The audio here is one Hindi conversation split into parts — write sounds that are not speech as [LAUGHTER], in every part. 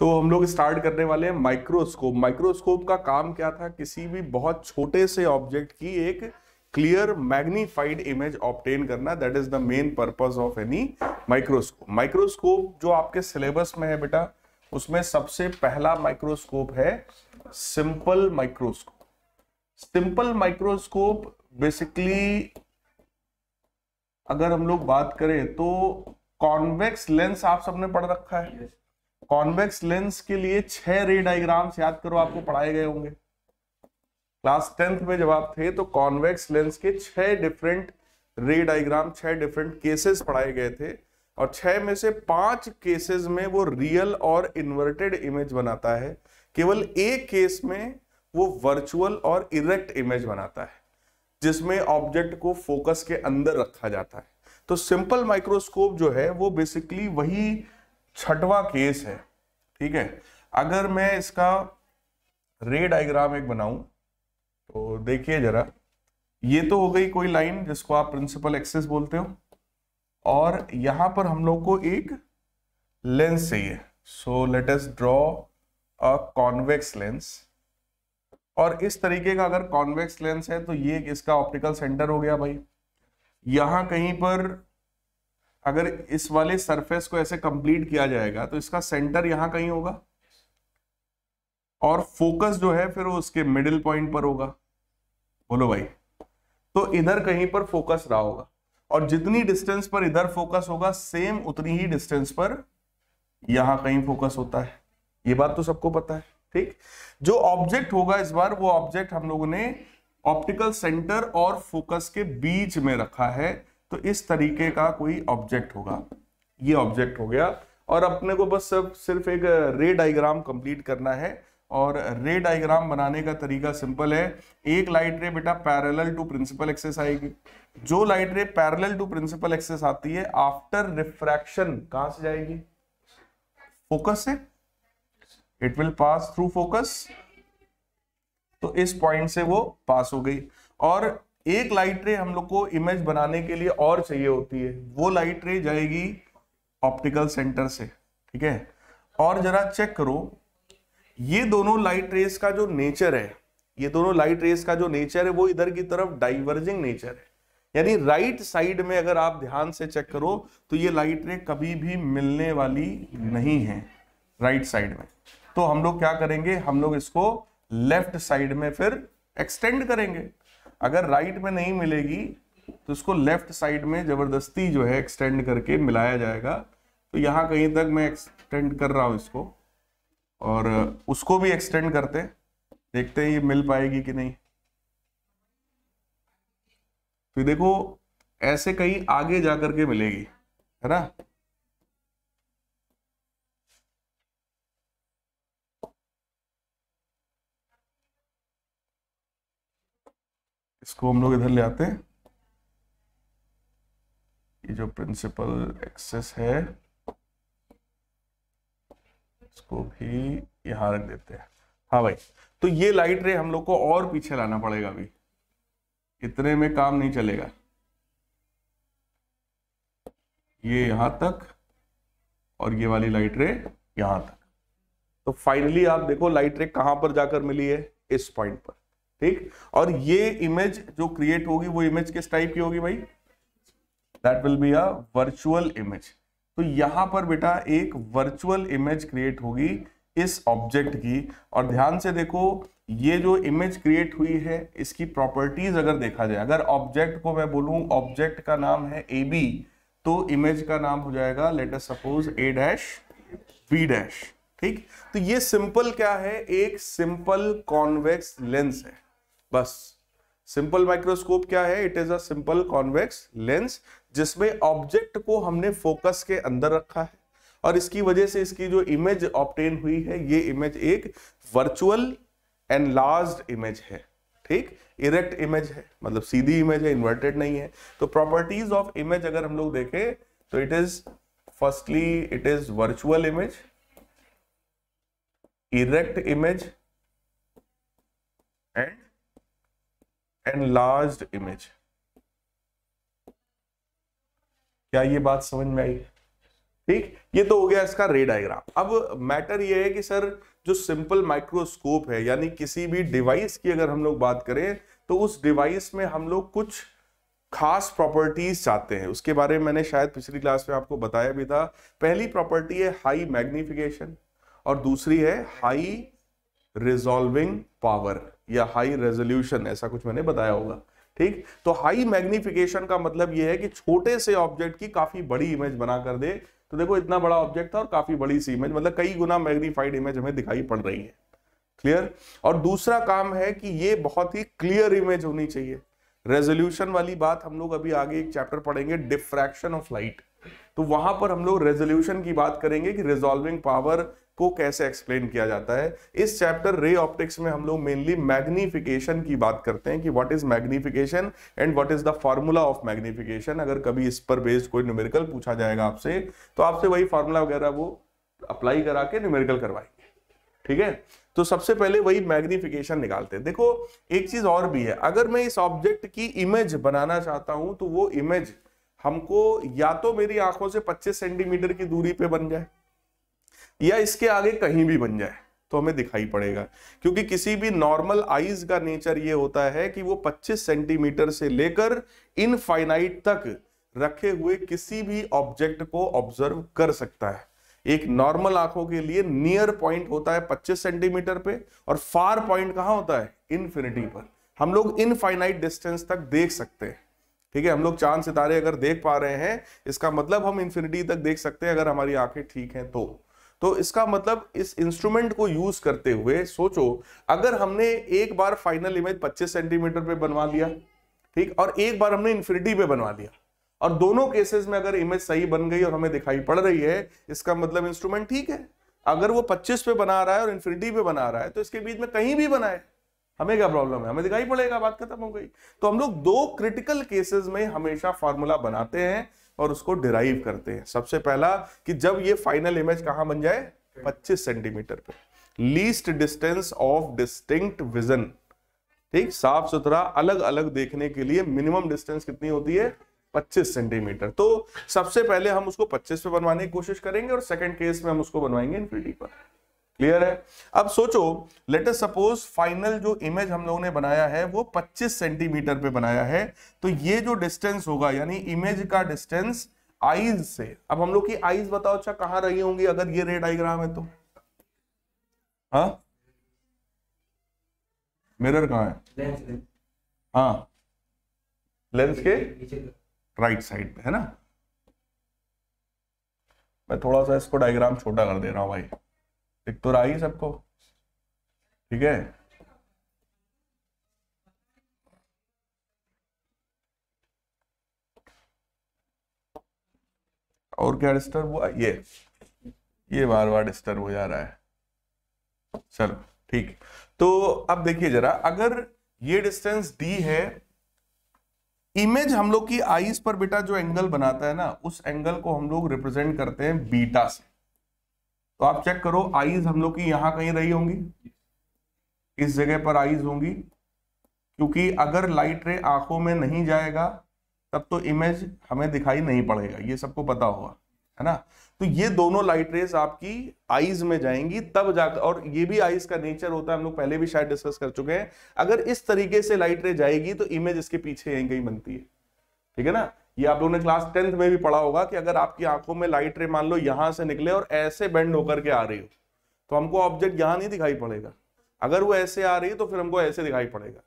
तो हम लोग स्टार्ट करने वाले हैं माइक्रोस्कोप माइक्रोस्कोप का काम क्या था किसी भी बहुत छोटे से ऑब्जेक्ट की एक क्लियर मैग्नीफाइड इमेज ऑप्टेन करना that is the main purpose of any microscope microscope जो आपके सिलेबस में है बेटा उसमें सबसे पहला माइक्रोस्कोप है simple microscope simple microscope basically अगर हम लोग बात करें तो कॉन्वेक्स लेंस आप सबने पढ़ रखा है yes. कॉन्वेक्स लेंस के लिए छह रे डायग्राम्स याद करो आपको पढ़ाए गए होंगे क्लास टेंथ में जब आप थे तो कॉन्वेक्स लेंस के छह डिफरेंट रे डायग्राम छह डिफरेंट केसेस पढ़ाए गए थे और छह में से पांच केसेस में वो रियल और इन्वर्टेड इमेज बनाता है केवल एक केस में वो वर्चुअल और इरेक्ट इमेज बनाता है जिसमें ऑब्जेक्ट को फोकस के अंदर रखा जाता है तो सिंपल माइक्रोस्कोप जो है वो बेसिकली वही छठवा केस है ठीक है अगर मैं इसका रे डायग्राम एक बनाऊं तो देखिए जरा ये तो हो गई कोई लाइन जिसको आप प्रिंसिपल एक्सेस बोलते हो और यहां पर हम लोग को एक लेंस चाहिए so let us draw a convex lens और इस तरीके का अगर कॉन्वेक्स लेंस है तो ये इसका ऑप्टिकल सेंटर हो गया भाई यहां कहीं पर अगर इस वाले सरफेस को ऐसे कंप्लीट किया जाएगा तो इसका सेंटर यहां कहीं होगा और फोकस जो है फिर उसके मिडिल पॉइंट पर होगा बोलो भाई तो इधर कहीं पर फोकस रहा होगा और जितनी डिस्टेंस पर इधर फोकस होगा सेम उतनी ही डिस्टेंस पर यहां कहीं फोकस होता है ये बात तो सबको पता है ठीक जो ऑब्जेक्ट होगा इस बार वो ऑब्जेक्ट हम लोगों ने ऑप्टिकल सेंटर और फोकस के बीच में रखा है तो इस तरीके का कोई ऑब्जेक्ट होगा ये ऑब्जेक्ट हो गया और अपने को बस सब सिर्फ एक रे डायग्राम कंप्लीट करना है और रे डायग्राम बनाने का तरीका सिंपल है एक लाइट रे बेटा पैरेलल टू प्रिंसिपल एक्सेस आएगी जो light ray parallel to principal axis आती है आफ्टर रिफ्रैक्शन कहां से जाएगी फोकस से it will pass through focus तो इस पॉइंट से वो पास हो गई और एक लाइट रे हम लोग को इमेज बनाने के लिए और चाहिए होती है वो लाइट रे जाएगी ऑप्टिकल सेंटर से ठीक है और जरा चेक करो ये दोनों लाइट रेस का जो नेचर है ये दोनों लाइट रेस का जो नेचर है वो इधर की तरफ डाइवर्जिंग नेचर है यानी राइट साइड में अगर आप ध्यान से चेक करो तो ये लाइट रे कभी भी मिलने वाली नहीं है राइट साइड में तो हम लोग क्या करेंगे हम लोग इसको लेफ्ट साइड में फिर एक्सटेंड करेंगे अगर राइट में नहीं मिलेगी तो इसको लेफ्ट साइड में जबरदस्ती जो है एक्सटेंड करके मिलाया जाएगा तो यहाँ कहीं तक मैं एक्सटेंड कर रहा हूँ इसको और उसको भी एक्सटेंड करते हैं देखते हैं ये मिल पाएगी कि नहीं तो देखो ऐसे कहीं आगे जा करके मिलेगी है ना इसको हम लोग इधर ले आते हैं ये जो प्रिंसिपल एक्सेस है इसको भी यहां रख देते हैं हाँ भाई तो ये लाइट रे हम लोग को और पीछे लाना पड़ेगा अभी इतने में काम नहीं चलेगा ये यहां तक और ये वाली लाइट रे यहां तक तो फाइनली आप देखो लाइट रे कहां पर जाकर मिली है इस पॉइंट पर ठीक और ये इमेज जो क्रिएट होगी वो इमेज किस टाइप की होगी भाई that will be a virtual image तो यहां पर बेटा एक वर्चुअल इमेज क्रिएट होगी इस ऑब्जेक्ट की और ध्यान से देखो ये जो इमेज क्रिएट हुई है इसकी प्रॉपर्टीज अगर देखा जाए अगर ऑब्जेक्ट को मैं बोलू ऑब्जेक्ट का नाम है ए बी तो इमेज का नाम हो जाएगा let us suppose A dash B dash ठीक तो ये सिंपल क्या है एक सिंपल कॉन्वेक्स लेंस है बस सिंपल माइक्रोस्कोप क्या है it is a simple convex lens जिसमें ऑब्जेक्ट को हमने फोकस के अंदर रखा है और इसकी वजह से इसकी जो इमेज ऑप्टेन हुई है ये इमेज एक वर्चुअल एंड लार्ज इमेज है ठीक इरेक्ट इमेज है मतलब सीधी इमेज है इन्वर्टेड नहीं है तो प्रॉपर्टीज ऑफ इमेज अगर हम लोग देखें तो it is firstly it is virtual image erect image and enlarged image क्या ये बात समझ में आई ठीक ये तो हो गया इसका रे डायग्राम अब मैटर ये है कि सर जो सिंपल माइक्रोस्कोप है यानी किसी भी डिवाइस की अगर हम लोग बात करें तो उस डिवाइस में हम लोग कुछ खास प्रॉपर्टीज चाहते हैं उसके बारे में मैंने शायद पिछली क्लास में आपको बताया भी था पहली प्रॉपर्टी है हाई मैग्निफिकेशन और दूसरी है हाई रिजॉल्विंग पावर या हाई रेजोल्यूशन ऐसा कुछ मैंने बताया होगा ठीक तो हाई मैग्निफिकेशन का मतलब यह है कि छोटे से ऑब्जेक्ट की काफी बड़ी इमेज बना कर दे तो देखो इतना बड़ा ऑब्जेक्ट था और काफी बड़ी सी इमेज मतलब कई गुना मैग्निफाइड इमेज हमें दिखाई पड़ रही है क्लियर और दूसरा काम है कि ये बहुत ही क्लियर इमेज होनी चाहिए रेजोल्यूशन वाली बात हम लोग अभी आगे एक चैप्टर पढ़ेंगे डिफ्रैक्शन ऑफ लाइट तो वहां पर हम लोग रेजोल्यूशन की बात करेंगे कि रिजोल्विंग पावर को कैसे एक्सप्लेन किया जाता है इस चैप्टर रे ऑप्टिक्स में हम लोग मेनली मैग्निफिकेशन की बात करते हैं कि what is magnification and what is the formula of magnification अगर कभी इस पर बेस्ड कोई न्यूमेरिकल पूछा जाएगा आपसे तो आपसे वही फॉर्मूला वगैरह वो अप्लाई करा के न्यूमेरिकल करवाएंगे ठीक है तो सबसे पहले वही मैग्निफिकेशन निकालते हैं देखो एक चीज और भी है अगर मैं इस ऑब्जेक्ट की इमेज बनाना चाहता हूं तो वो इमेज हमको या तो मेरी आंखों से 25 सेंटीमीटर की दूरी पे बन जाए या इसके आगे कहीं भी बन जाए तो हमें दिखाई पड़ेगा क्योंकि किसी भी नॉर्मल आइज का नेचर ये होता है कि वो 25 सेंटीमीटर से लेकर इनफाइनाइट तक रखे हुए किसी भी ऑब्जेक्ट को ऑब्जर्व कर सकता है एक नॉर्मल आंखों के लिए नियर पॉइंट होता है 25 सेंटीमीटर पे और फार पॉइंट कहाँ होता है इनफिनिटी पर हम लोग इनफाइनाइट डिस्टेंस तक देख सकते हैं ठीक है हम लोग चांद सितारे अगर देख पा रहे हैं इसका मतलब हम इन्फिनिटी तक देख सकते हैं अगर हमारी आंखें ठीक हैं तो तो इसका मतलब इस इंस्ट्रूमेंट को यूज करते हुए सोचो अगर हमने एक बार फाइनल इमेज 25 सेंटीमीटर पे बनवा लिया ठीक और एक बार हमने इन्फिनिटी पे बनवा लिया और दोनों केसेस में अगर इमेज सही बन गई और हमें दिखाई पड़ रही है इसका मतलब इंस्ट्रूमेंट ठीक है अगर वो 25 पे बना रहा है और इन्फिनिटी पे बना रहा है तो इसके बीच में कहीं भी बनाए हमें क्या प्रॉब्लम है हमें दिखाई पड़ेगा बात खत्म हो गई तो हम लोग दो क्रिटिकल केसेस में हमेशा फॉर्मूला बनाते हैं और उसको डिराइव करते हैं सबसे पहला कि जब ये फाइनल इमेज कहां बन जाए 25 सेंटीमीटर पे least distance of distinct vision ठीक साफ सुथरा अलग अलग देखने के लिए मिनिमम डिस्टेंस कितनी होती है 25 सेंटीमीटर तो सबसे पहले हम उसको 25 पे बनवाने की कोशिश करेंगे और सेकंड केस में हम उसको बनवाएंगे इन्फिनिटी पर क्लियर है अब सोचो लेट अस सपोज फाइनल जो इमेज हम लोगों ने बनाया है वो 25 सेंटीमीटर पे बनाया है तो ये जो डिस्टेंस होगा यानी इमेज का डिस्टेंस आईज से अब हम लोग की आईज बताओ अच्छा कहां रही होंगी अगर ये रे डायग्राम है तो हा मिरर कहाँ है हाँ लेंस के राइट साइड पे है ना मैं थोड़ा सा इसको डायग्राम छोटा कर दे रहा हूं भाई एक तो आई सबको ठीक है और क्या डिस्टर्ब हुआ ये ये बार बार डिस्टर्ब हो जा रहा है चलो ठीक तो अब देखिए जरा अगर ये डिस्टेंस डी है इमेज हम लोग की आईज पर बेटा जो एंगल बनाता है ना उस एंगल को हम लोग रिप्रेजेंट करते हैं बीटा से तो आप चेक करो आईज हम लोग की यहां कहीं रही होंगी इस जगह पर आईज होंगी क्योंकि अगर लाइट रे आंखों में नहीं जाएगा तब तो इमेज हमें दिखाई नहीं पड़ेगा ये सबको पता होगा है ना तो ये दोनों लाइट रेस आपकी आईज में जाएंगी तब जाकर और ये भी आईज का नेचर होता है हम लोग पहले भी शायद डिस्कस कर चुके हैं अगर इस तरीके से लाइट रे जाएगी तो इमेज इसके पीछे यहीं कहीं बनती है ठीक है ना ये आप लोगों ने क्लास टेंथ में भी पढ़ा होगा कि अगर आपकी आंखों में लाइट रे मान लो यहां से निकले और ऐसे बेंड होकर के आ रही हो तो हमको ऑब्जेक्ट यहां नहीं दिखाई पड़ेगा अगर वो ऐसे आ रही है तो फिर हमको ऐसे दिखाई पड़ेगा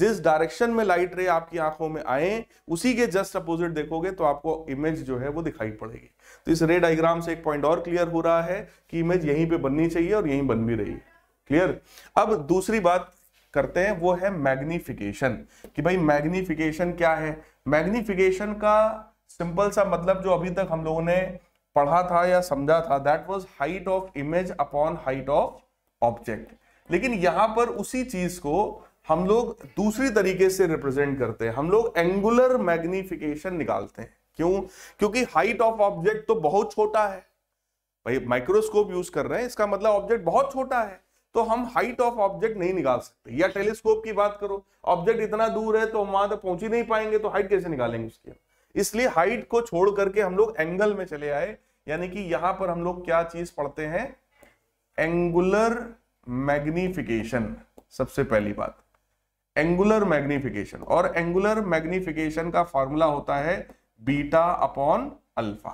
जिस डायरेक्शन में लाइट रे आपकी आंखों में आए उसी के जस्ट अपोजिट देखोगे तो आपको इमेज जो है वो दिखाई पड़ेगी तो इस रे डायग्राम से एक पॉइंट और क्लियर हो रहा है कि इमेज यहीं पे बननी चाहिए और यहीं बन भी रही है क्लियर अब दूसरी बात करते हैं वो है मैग्निफिकेशन कि भाई मैग्निफिकेशन क्या है मैग्निफिकेशन का सिंपल सा मतलब जो अभी तक हम लोगों ने पढ़ा था या समझा था that was height of image upon height of object लेकिन यहां पर उसी चीज को हम लोग दूसरी तरीके से रिप्रेजेंट करते हैं हम लोग एंगुलर मैग्निफिकेशन निकालते हैं क्यों क्योंकि हाइट ऑफ ऑब्जेक्ट तो बहुत छोटा है भाई माइक्रोस्कोप यूज कर रहे हैं इसका मतलब ऑब्जेक्ट बहुत छोटा है तो हम हाइट ऑफ ऑब्जेक्ट नहीं निकाल सकते या टेलीस्कोप की बात करो ऑब्जेक्ट इतना दूर है तो हम वहां तक पहुंच ही नहीं पाएंगे तो हाइट कैसे निकालेंगे उसकी इसलिए हाइट को छोड़ करके हम लोग एंगल में चले आए यानी कि यहां पर हम लोग क्या चीज पढ़ते हैं एंगुलर मैग्निफिकेशन सबसे पहली बात एंगुलर मैग्निफिकेशन और एंगुलर मैग्निफिकेशन का फॉर्मूला होता है बीटा अपॉन अल्फा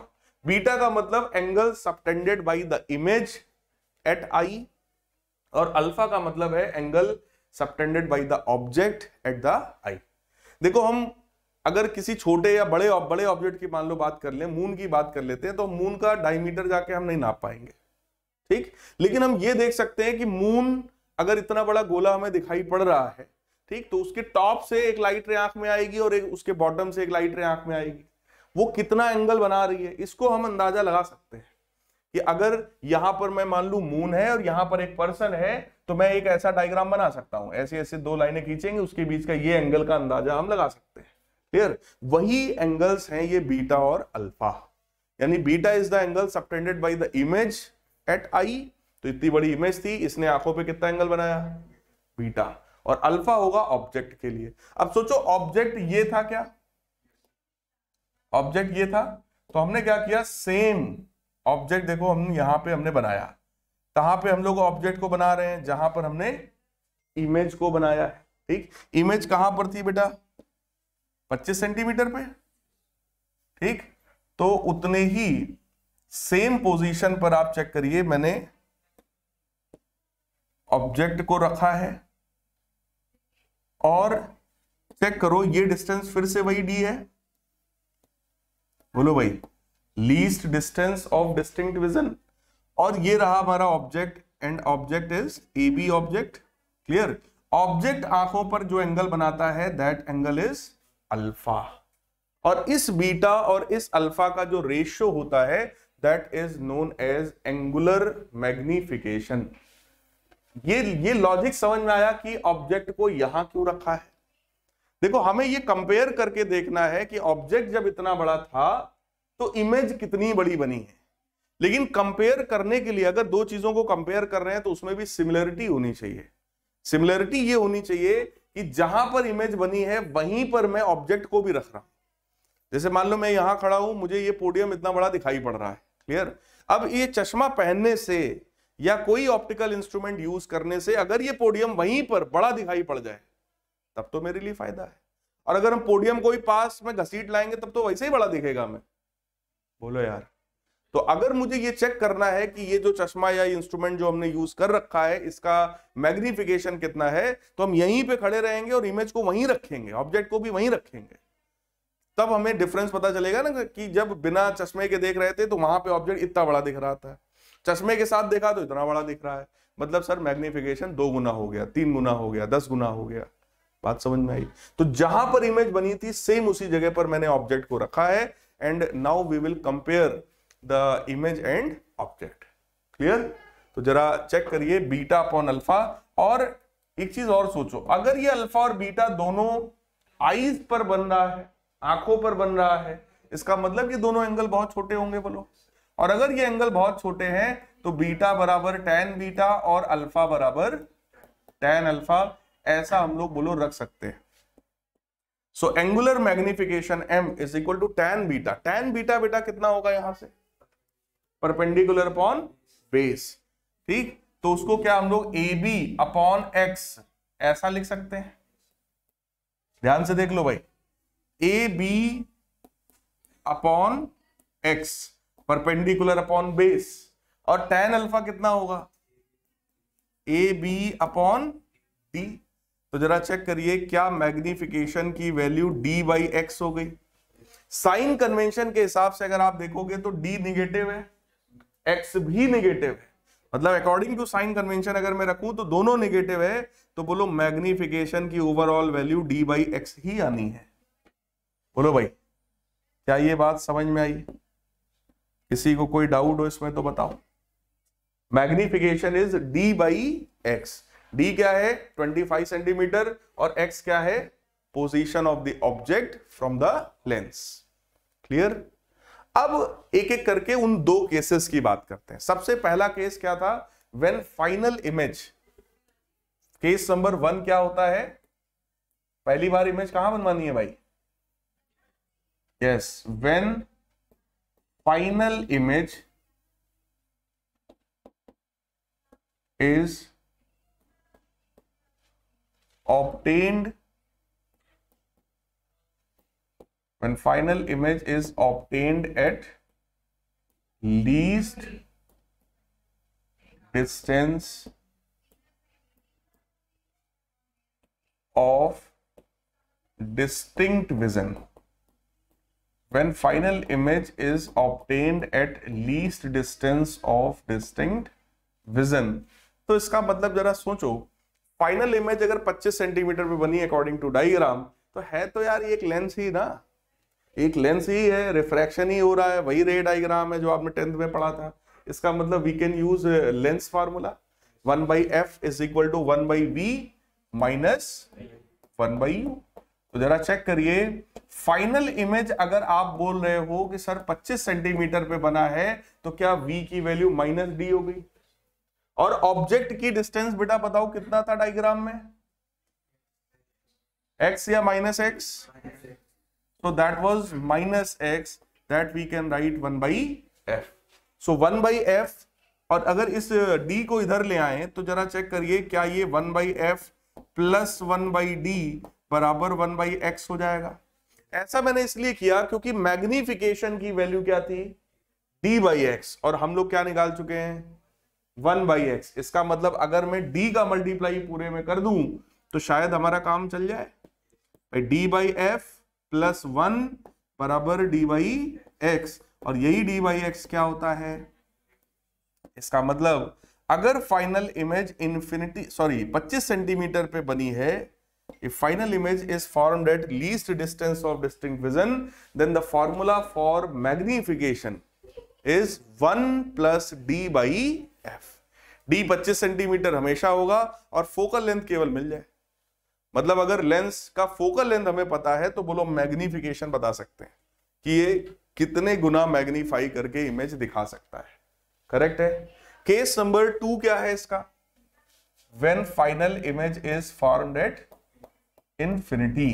बीटा का मतलब angle subtended by the image at eye और अल्फा का मतलब है angle subtended by the object at the eye देखो हम अगर किसी छोटे या बड़े बड़े ऑब्जेक्ट की मान लो बात कर ले मून की बात कर लेते हैं तो मून का डायमीटर जाके हम नहीं नाप पाएंगे ठीक लेकिन हम ये देख सकते हैं कि मून अगर इतना बड़ा गोला हमें दिखाई पड़ रहा है ठीक तो उसके टॉप से एक लाइट रे आंख में आएगी और एक उसके बॉटम से एक लाइट रे आंख में आएगी वो कितना एंगल बना रही है इसको हम अंदाजा लगा सकते हैं कि अगर यहां पर मैं मान लू मून है और यहां पर एक पर्सन है तो मैं एक ऐसा डायग्राम बना सकता हूं ऐसे ऐसे दो लाइनें खींचेंगे उसके बीच का ये एंगल का अंदाजा हम लगा सकते हैं क्लियर वही एंगल्स हैं ये बीटा और अल्फा यानी beta is the angle subtended by the image at eye तो इतनी बड़ी इमेज थी इसने आंखों पर कितना एंगल बनाया बीटा और अल्फा होगा ऑब्जेक्ट के लिए अब सोचो ऑब्जेक्ट ये था क्या ऑब्जेक्ट ये था तो हमने क्या किया सेम ऑब्जेक्ट देखो हम यहाँ पे हमने बनाया कहाँ पे हम लोग ऑब्जेक्ट को बना रहे हैं जहां पर हमने इमेज को बनाया ठीक इमेज कहाँ पर थी बेटा 25 सेंटीमीटर पे ठीक तो उतने ही सेम पोजीशन पर आप चेक करिए मैंने ऑब्जेक्ट को रखा है और चेक करो ये डिस्टेंस फिर से वही डी है बोलो भाई least distance of distinct vision और ये रहा हमारा object and object is A B object clear object आंखों पर जो एंगल बनाता है दैट एंगल इज अल्फा और इस बीटा और इस अल्फा का जो रेशियो होता है that is known as angular magnification ये ये लॉजिक समझ में आया कि ऑब्जेक्ट को यहां क्यों रखा है देखो हमें ये कंपेयर करके देखना है कि ऑब्जेक्ट जब इतना बड़ा था तो इमेज कितनी बड़ी बनी है लेकिन कंपेयर करने के लिए अगर दो चीजों को कंपेयर कर रहे हैं तो उसमें भी सिमिलरिटी होनी चाहिए सिमिलरिटी ये होनी चाहिए कि जहां पर इमेज बनी है वहीं पर मैं ऑब्जेक्ट को भी रख रहा हूं जैसे मान लो मैं यहां खड़ा हूं मुझे ये पोडियम इतना बड़ा दिखाई पड़ रहा है क्लियर अब ये चश्मा पहनने से या कोई ऑप्टिकल इंस्ट्रूमेंट यूज करने से अगर ये पोडियम वहीं पर बड़ा दिखाई पड़ जाए तब तो मेरे लिए फायदा है और अगर हम पोडियम को ही पास में घसीट लाएंगे तब तो वैसे ही बड़ा दिखेगा हमें बोलो यार तो अगर मुझे ये चेक करना है कि ये जो चश्मा या इंस्ट्रूमेंट जो हमने यूज कर रखा है इसका मैग्निफिकेशन कितना है तो हम यहीं पे खड़े रहेंगे और इमेज को वहीं रखेंगे ऑब्जेक्ट को भी वहीं रखेंगे तब हमें डिफरेंस पता चलेगा ना कि जब बिना चश्मे के देख रहे थे तो वहां पे ऑब्जेक्ट इतना बड़ा दिख रहा था चश्मे के साथ देखा तो इतना बड़ा दिख रहा है मतलब सर मैग्निफिकेशन दो गुना हो गया तीन गुना हो गया दस गुना हो गया बात समझ में आई तो जहां पर इमेज बनी थी सेम उसी जगह पर मैंने ऑब्जेक्ट को रखा है and now we will compare the image and object clear तो जरा चेक करिए बीटा अपॉन अल्फा और एक चीज और सोचो अगर ये अल्फा और बीटा दोनों आईज पर बन रहा है आंखों पर बन रहा है इसका मतलब ये दोनों एंगल बहुत छोटे होंगे बोलो और अगर ये एंगल बहुत छोटे हैं तो बीटा बराबर टैन बीटा और अल्फा बराबर टैन अल्फा ऐसा हम लोग बोलो रख सकते हैं so angular magnification M is equal to tan beta tan beta बेटा कितना होगा यहां से परपेंडिकुलर अपॉन बेस ठीक तो उसको क्या हम लोग ए बी अपॉन एक्स ऐसा लिख सकते हैं ध्यान से देख लो भाई A B upon X perpendicular upon base और टेन अल्फा कितना होगा ए बी अपॉन डी तो जरा चेक करिए क्या मैग्निफिकेशन की वैल्यू डी बाई एक्स हो गई साइन कन्वेंशन के हिसाब से अगर आप देखोगे तो डी निगेटिव है एक्स भी निगेटिव है मतलब अकॉर्डिंग टू साइन कन्वेंशन अगर मैं रखूं तो दोनों निगेटिव है तो बोलो मैग्निफिकेशन की overall value D by X ही आनी है बोलो भाई क्या ये बात समझ में आई किसी को कोई डाउट हो इसमें तो बताओ magnification is D by X D क्या है 25 सेंटीमीटर और एक्स क्या है position of the object from the lens clear अब एक एक करके उन दो केसेस की बात करते हैं सबसे पहला केस क्या था when final image case number one क्या होता है पहली बार इमेज कहां बनवानी है भाई yes when final image is obtained when final image is obtained at least distance of distinct vision when final image is obtained at least distance of distinct vision तो इसका मतलब जरा सोचो फाइनल इमेज अगर 25 सेंटीमीटर पे बनी अकॉर्डिंग टू डायग्राम तो है तो यार एक लेंस ही ना एक लेंस ही है रिफ्रैक्शन ही हो रहा है वही रे डायग्राम है जो आपने टेंथ में पढ़ा था इसका मतलब we can use lens formula one by F is equal to one by V minus one by तो जरा चेक करिए फाइनल इमेज अगर आप बोल रहे हो कि सर 25 सेंटीमीटर पे बना है तो क्या v की वैल्यू माइनस डी हो गई और ऑब्जेक्ट की डिस्टेंस बेटा बताओ कितना था डायग्राम में एक्स या माइनस एक्स तो that was minus X that we can write one by F so one by F और अगर इस डी को इधर ले आए तो जरा चेक करिए क्या ये one by F plus one by D बराबर वन बाई एक्स हो जाएगा ऐसा मैंने इसलिए किया क्योंकि मैग्निफिकेशन की वैल्यू क्या थी डी बाई एक्स और हम लोग क्या निकाल चुके हैं वन बाई एक्स इसका मतलब अगर मैं डी का मल्टीप्लाई पूरे में कर दूं तो शायद हमारा काम चल जाए D by F plus one बराबर डी बाई एक्स और यही डी बाई एक्स क्या होता है इसका मतलब अगर final image infinity sorry 25 centimetre पे बनी है if final image is formed at least distance of distinct vision then the formula for magnification is 1 plus d by D 25 centimetre हमेशा होगा और फोकल लेंथ केवल मिल जाए मतलब अगर लेंस का फोकल लेंथ हमें पता है तो बोलो मैग्निफिकेशन बता सकते हैं कि ये कितने गुना मैग्नीफाई करके इमेज दिखा सकता है करेक्ट है केस नंबर टू क्या है इसका when final image is form at infinity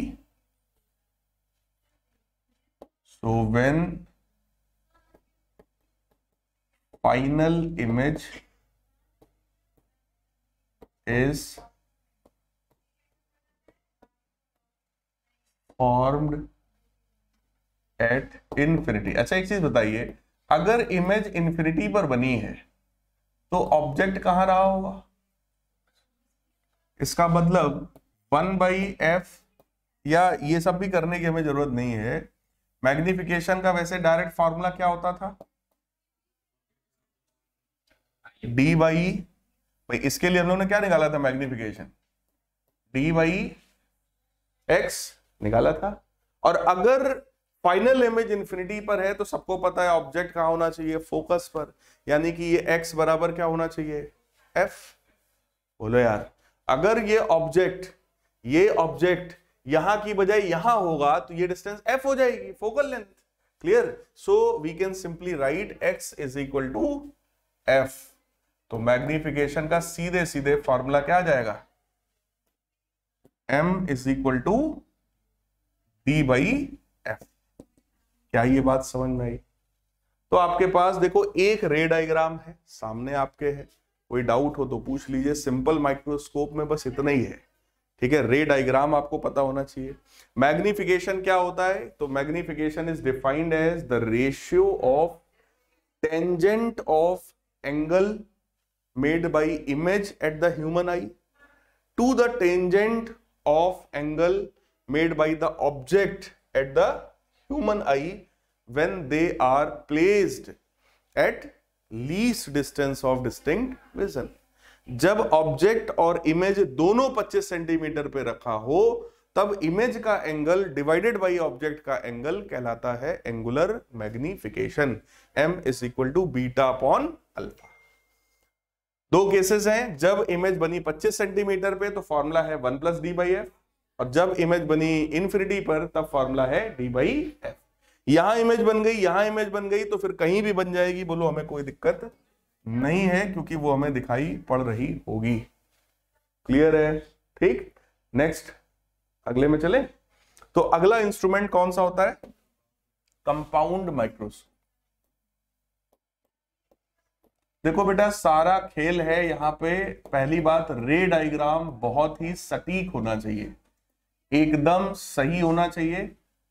so when final image is formed at infinity अच्छा एक चीज बताइए अगर इमेज इन्फिनिटी पर बनी है तो ऑब्जेक्ट कहां रहा होगा इसका मतलब वन बाई एफ या ये सब भी करने की हमें जरूरत नहीं है मैग्निफिकेशन का वैसे डायरेक्ट फॉर्मूला क्या होता था डी बाई भाई इसके लिए हम लोग ने क्या निकाला था मैग्निफिकेशन डी वाई एक्स निकाला था और अगर फाइनल इमेज इन्फिनिटी पर है तो सबको पता है ऑब्जेक्ट कहा होना चाहिए फोकस पर यानी कि ये एक्स बराबर क्या होना चाहिए एफ बोलो यार अगर ये ऑब्जेक्ट ये ऑब्जेक्ट यहां की बजाय यहां होगा तो ये डिस्टेंस एफ हो जाएगी focal length clear so we can simply write X is equal to F तो मैग्निफिकेशन का सीधे सीधे फॉर्मूला क्या आ जाएगा M is equal to D by F क्या ये बात समझ में आई तो आपके पास देखो एक रे डायग्राम है सामने आपके है कोई डाउट हो तो पूछ लीजिए सिंपल माइक्रोस्कोप में बस इतना ही है ठीक है रे डायग्राम आपको पता होना चाहिए मैग्निफिकेशन क्या होता है तो magnification is defined as the ratio of tangent of angle made by image at the human eye to the tangent of angle made by the object at the human eye when they are placed at least distance of distinct vision जब ऑब्जेक्ट और इमेज दोनों 25 सेंटीमीटर पे रखा हो तब इमेज का एंगल डिवाइडेड बाय ऑब्जेक्ट का एंगल कहलाता है angular magnification M is equal to beta upon alpha दो केसेस हैं जब इमेज बनी 25 सेंटीमीटर पे तो फॉर्मूला है one plus D by F और जब इमेज बनी इन्फिनिटी पर तब फॉर्मूला है डी बाई एफ यहां इमेज बन गई यहां इमेज बन गई तो फिर कहीं भी बन जाएगी बोलो हमें कोई दिक्कत नहीं है क्योंकि वो हमें दिखाई पड़ रही होगी क्लियर है ठीक नेक्स्ट अगले में चले तो अगला इंस्ट्रूमेंट कौन सा होता है कंपाउंड माइक्रोस्कोप देखो बेटा सारा खेल है यहाँ पे पहली बात रे डायग्राम बहुत ही सटीक होना चाहिए एकदम सही होना चाहिए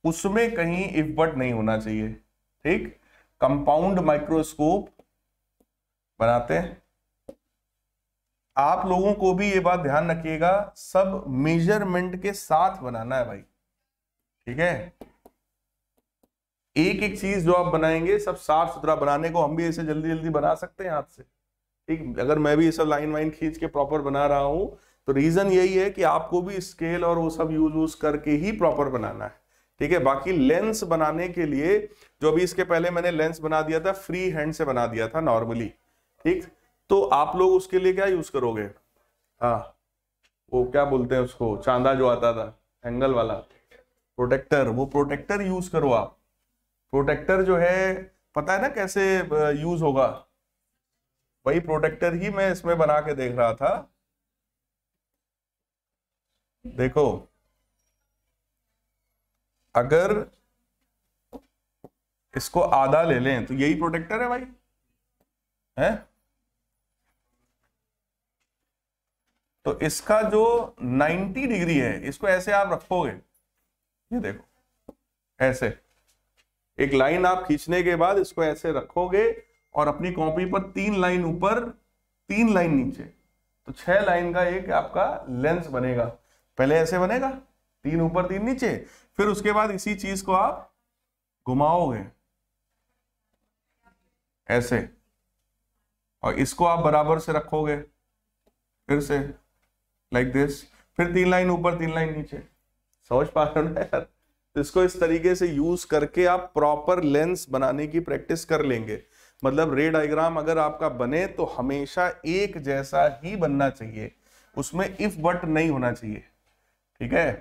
उसमें कहीं इफ बट नहीं होना चाहिए ठीक कंपाउंड माइक्रोस्कोप बनाते हैं आप लोगों को भी ये बात ध्यान रखिएगा सब मेजरमेंट के साथ बनाना है भाई ठीक है एक एक चीज जो आप बनाएंगे सब साफ सुथरा बनाने को हम भी ऐसे जल्दी जल्दी बना सकते हैं हाथ से ठीक अगर मैं भी ये सब लाइन वाइन खींच के प्रॉपर बना रहा हूं तो रीजन यही है कि आपको भी स्केल और वो सब यूज यूज करके ही प्रॉपर बनाना है ठीक है बाकी लेंस बनाने के लिए जो अभी इसके पहले मैंने लेंस बना दिया था फ्री हैंड से बना दिया था नॉर्मली ठीक तो आप लोग उसके लिए क्या यूज करोगे हाँ वो क्या बोलते हैं उसको चांदा जो आता था एंगल वाला प्रोटेक्टर वो प्रोटेक्टर यूज करो आप प्रोटेक्टर जो है पता है ना कैसे यूज होगा वही प्रोटेक्टर ही मैं इसमें बना के देख रहा था देखो अगर इसको आधा ले लें तो यही प्रोटेक्टर है भाई है तो इसका जो 90 डिग्री है इसको ऐसे आप रखोगे ये देखो ऐसे एक लाइन आप खींचने के बाद इसको ऐसे रखोगे और अपनी कॉपी पर तीन लाइन ऊपर तीन लाइन नीचे तो छह लाइन का एक आपका लेंस बनेगा पहले ऐसे बनेगा तीन ऊपर तीन नीचे फिर उसके बाद इसी चीज को आप घुमाओगे ऐसे और इसको आप बराबर से रखोगे फिर से लाइक like दिस फिर तीन लाइन ऊपर तीन लाइन नीचे समझ पा रहे हो ना यार तो इसको इस तरीके से यूज करके आप प्रॉपर लेंस बनाने की प्रैक्टिस कर लेंगे मतलब रे डायग्राम अगर आपका बने तो हमेशा एक जैसा ही बनना चाहिए उसमें इफ बट नहीं होना चाहिए ठीक है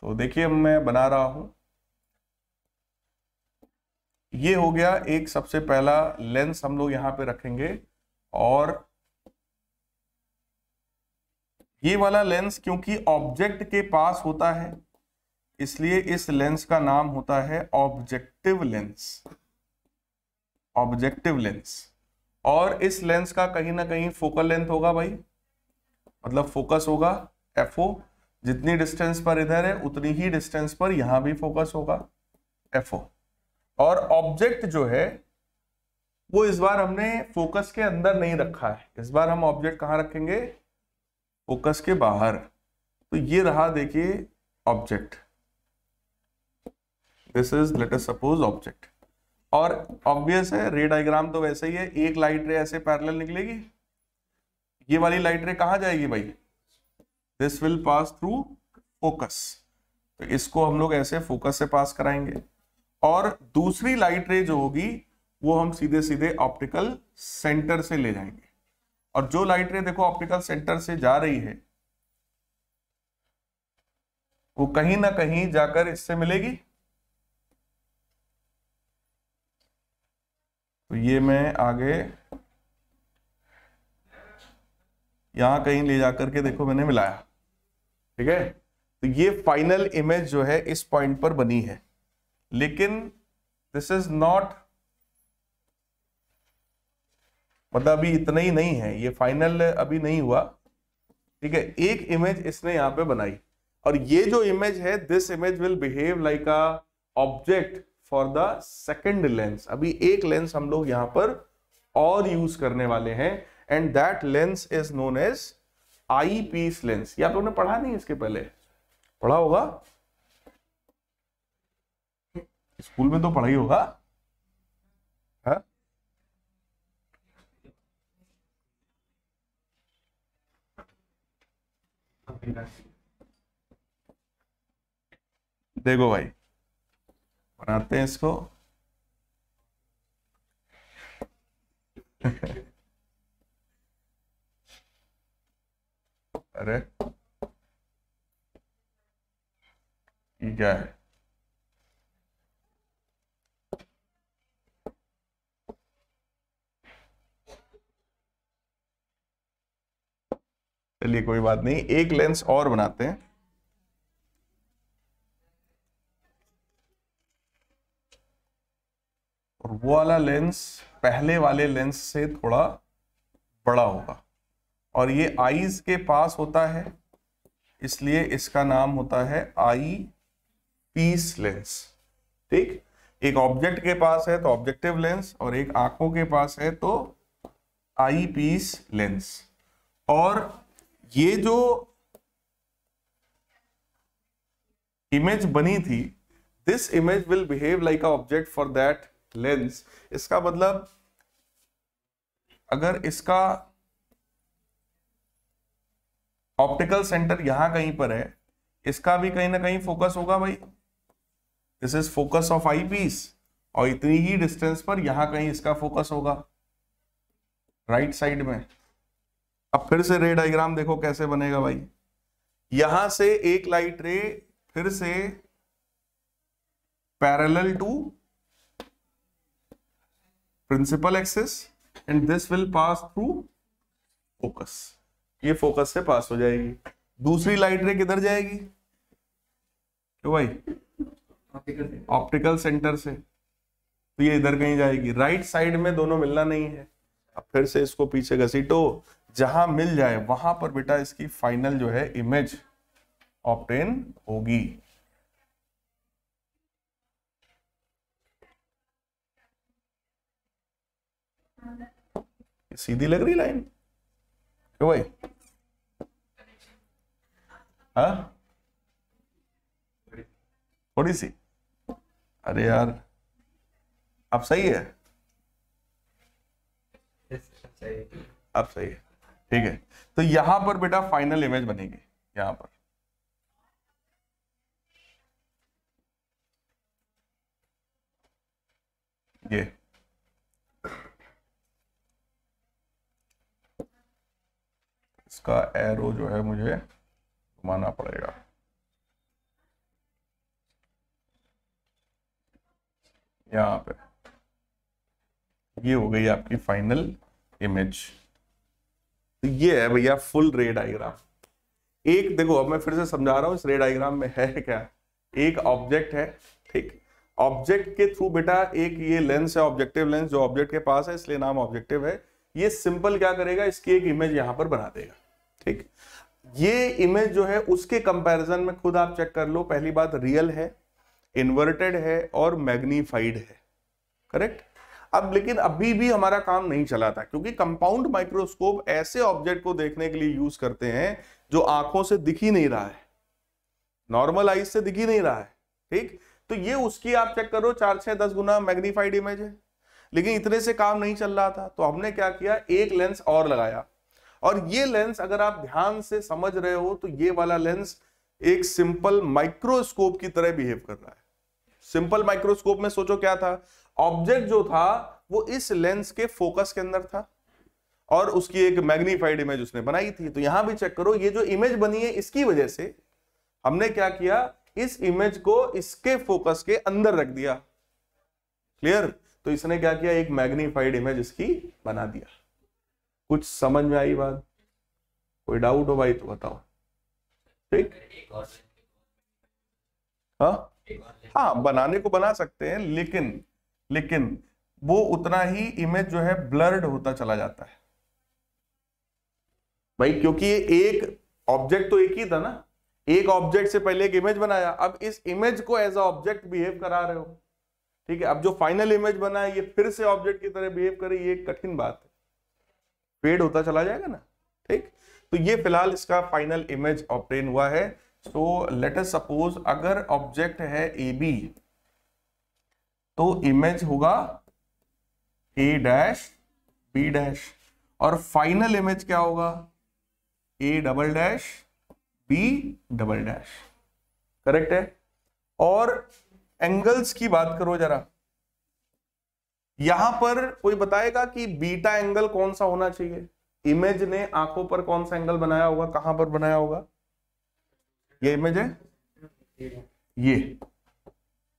तो देखिए मैं बना रहा हूं ये हो गया एक सबसे पहला लेंस हम लोग यहां पे रखेंगे और ये वाला लेंस क्योंकि ऑब्जेक्ट के पास होता है इसलिए इस लेंस का नाम होता है ऑब्जेक्टिव लेंस ऑब्जेक्टिव लेंस और इस लेंस का कहीं ना कहीं फोकल लेंथ होगा भाई मतलब फोकस होगा एफ जितनी डिस्टेंस पर इधर है उतनी ही डिस्टेंस पर यहां भी फोकस होगा एफ और ऑब्जेक्ट जो है वो इस बार हमने फोकस के अंदर नहीं रखा है इस बार हम ऑब्जेक्ट कहाँ रखेंगे फोकस के बाहर तो ये रहा देखिए object this is let us suppose object और ऑब्वियस है रे डायग्राम तो वैसे ही है एक लाइट रे ऐसे पैरेलल निकलेगी ये वाली लाइट रे कहा जाएगी भाई this will pass through focus तो इसको हम लोग ऐसे फोकस से पास कराएंगे और दूसरी लाइट रे जो होगी वो हम सीधे सीधे ऑप्टिकल सेंटर से ले जाएंगे और जो लाइट रे देखो ऑप्टिकल सेंटर से जा रही है वो कहीं ना कहीं जाकर इससे मिलेगी तो ये मैं आगे यहां कहीं ले जाकर के देखो मैंने मिलाया ठीक है तो ये फाइनल इमेज जो है इस पॉइंट पर बनी है लेकिन दिस इज नॉट मतलब अभी इतना ही नहीं है ये फाइनल अभी नहीं हुआ ठीक है एक इमेज इसने यहां पे बनाई और ये जो इमेज है this image will behave like a object for the second lens अभी एक लेंस हम लोग यहां पर और यूज करने वाले हैं and that lens is known as I eyepiece lens ये आप लोगों ने पढ़ा नहीं इसके पहले पढ़ा होगा स्कूल में तो पढ़ा ही होगा हाँ? देखो भाई बनाते हैं इसको अरे क्या है चलिए कोई बात नहीं एक लेंस और बनाते हैं और वो वाला लेंस पहले वाले लेंस से थोड़ा बड़ा होगा और ये आईज के पास होता है इसलिए इसका नाम होता है आई पीस लेंस ठीक एक ऑब्जेक्ट के पास है तो ऑब्जेक्टिव लेंस और एक आंखों के पास है तो आई पीस लेंस और ये जो इमेज बनी थी this image will behave like a object for that lens इसका मतलब अगर इसका ऑप्टिकल सेंटर यहां कहीं पर है इसका भी कहीं ना कहीं फोकस होगा भाई this is focus of I piece और इतनी ही डिस्टेंस पर यहां कहीं इसका फोकस होगा राइट साइड में अब फिर से रे डायग्राम देखो कैसे बनेगा भाई यहां से एक लाइट रे फिर से parallel to principal axis and this will pass through focus ये फोकस से पास हो जाएगी दूसरी लाइट रे किधर जाएगी क्यों भाई ऑप्टिकल सेंटर से तो ये इधर कहीं जाएगी राइट साइड में दोनों मिलना नहीं है अब फिर से इसको पीछे घसीटो जहां मिल जाए वहां पर बेटा इसकी फाइनल जो है इमेज ऑप्टेन होगी सीधी लग रही लाइन क्यों भाई हा थोड़ी सी अरे यार आप सही है आप सही है ठीक है तो यहां पर बेटा फाइनल इमेज बनेगी यहां पर ये इसका एरो जो है मुझे घुमाना पड़ेगा यहाँ पे ये हो गई आपकी फाइनल इमेज तो ये है भैया फुल रे डायग्राम एक देखो अब मैं फिर से समझा रहा हूं इस रे डायग्राम में है क्या एक ऑब्जेक्ट है ठीक ऑब्जेक्ट के थ्रू बेटा एक ये लेंस है ऑब्जेक्टिव लेंस जो ऑब्जेक्ट के पास है इसलिए नाम ऑब्जेक्टिव है ये सिंपल क्या करेगा इसकी एक इमेज यहां पर बना देगा ठीक ये इमेज जो है उसके कंपैरिजन में खुद आप चेक कर लो पहली बात रियल है इन्वर्टेड है और मैग्नीफाइड है करेक्ट अब लेकिन अभी भी हमारा काम नहीं चला था क्योंकि कंपाउंड माइक्रोस्कोप ऐसे ऑब्जेक्ट को देखने के लिए यूज करते हैं जो आंखों से दिख ही नहीं रहा है नॉर्मल आइज से दिख ही नहीं रहा है ठीक तो ये उसकी आप चेक करो चार छह दस गुना मैग्नीफाइड इमेज है लेकिन इतने से काम नहीं चल रहा था तो हमने क्या किया एक लेंस और लगाया और ये लेंस अगर आप ध्यान से समझ रहे हो तो ये वाला लेंस एक सिंपल माइक्रोस्कोप की तरह बिहेव कर रहा है सिंपल माइक्रोस्कोप में सोचो क्या था ऑब्जेक्ट जो था वो इस लेंस के फोकस के अंदर था और उसकी एक मैग्नीफाइड इमेज उसने बनाई थी तो यहां भी चेक करो ये जो इमेज बनी है इसकी वजह से हमने क्या किया इस इमेज को इसके फोकस के अंदर रख दिया क्लियर तो इसने क्या किया एक मैग्नीफाइड इमेज इसकी बना दिया कुछ समझ में आई बात कोई डाउट हो भाई तो बताओ ठीक हाँ? हाँ बनाने को बना सकते हैं लेकिन लेकिन वो उतना ही इमेज जो है ब्लर्ड होता चला जाता है भाई क्योंकि ये एक ऑब्जेक्ट तो एक ही था ना एक ऑब्जेक्ट से पहले एक इमेज बनाया अब इस इमेज को एज अ ऑब्जेक्ट बिहेव करा रहे हो ठीक है अब जो फाइनल इमेज बना है ये फिर से ऑब्जेक्ट की तरह बिहेव करे ये कठिन बात है फेड होता चला जाएगा ना ठीक तो ये फिलहाल इसका फाइनल इमेज ऑप्टेन हुआ है सो लेट अस सपोज अगर ऑब्जेक्ट है ए बी तो इमेज होगा ए डैश बी डैश और फाइनल इमेज क्या होगा A double dash B double dash correct है और एंगल्स की बात करो जरा यहां पर कोई बताएगा कि बीटा एंगल कौन सा होना चाहिए इमेज ने आंखों पर कौन सा एंगल बनाया होगा कहां पर बनाया होगा ये इमेज है ये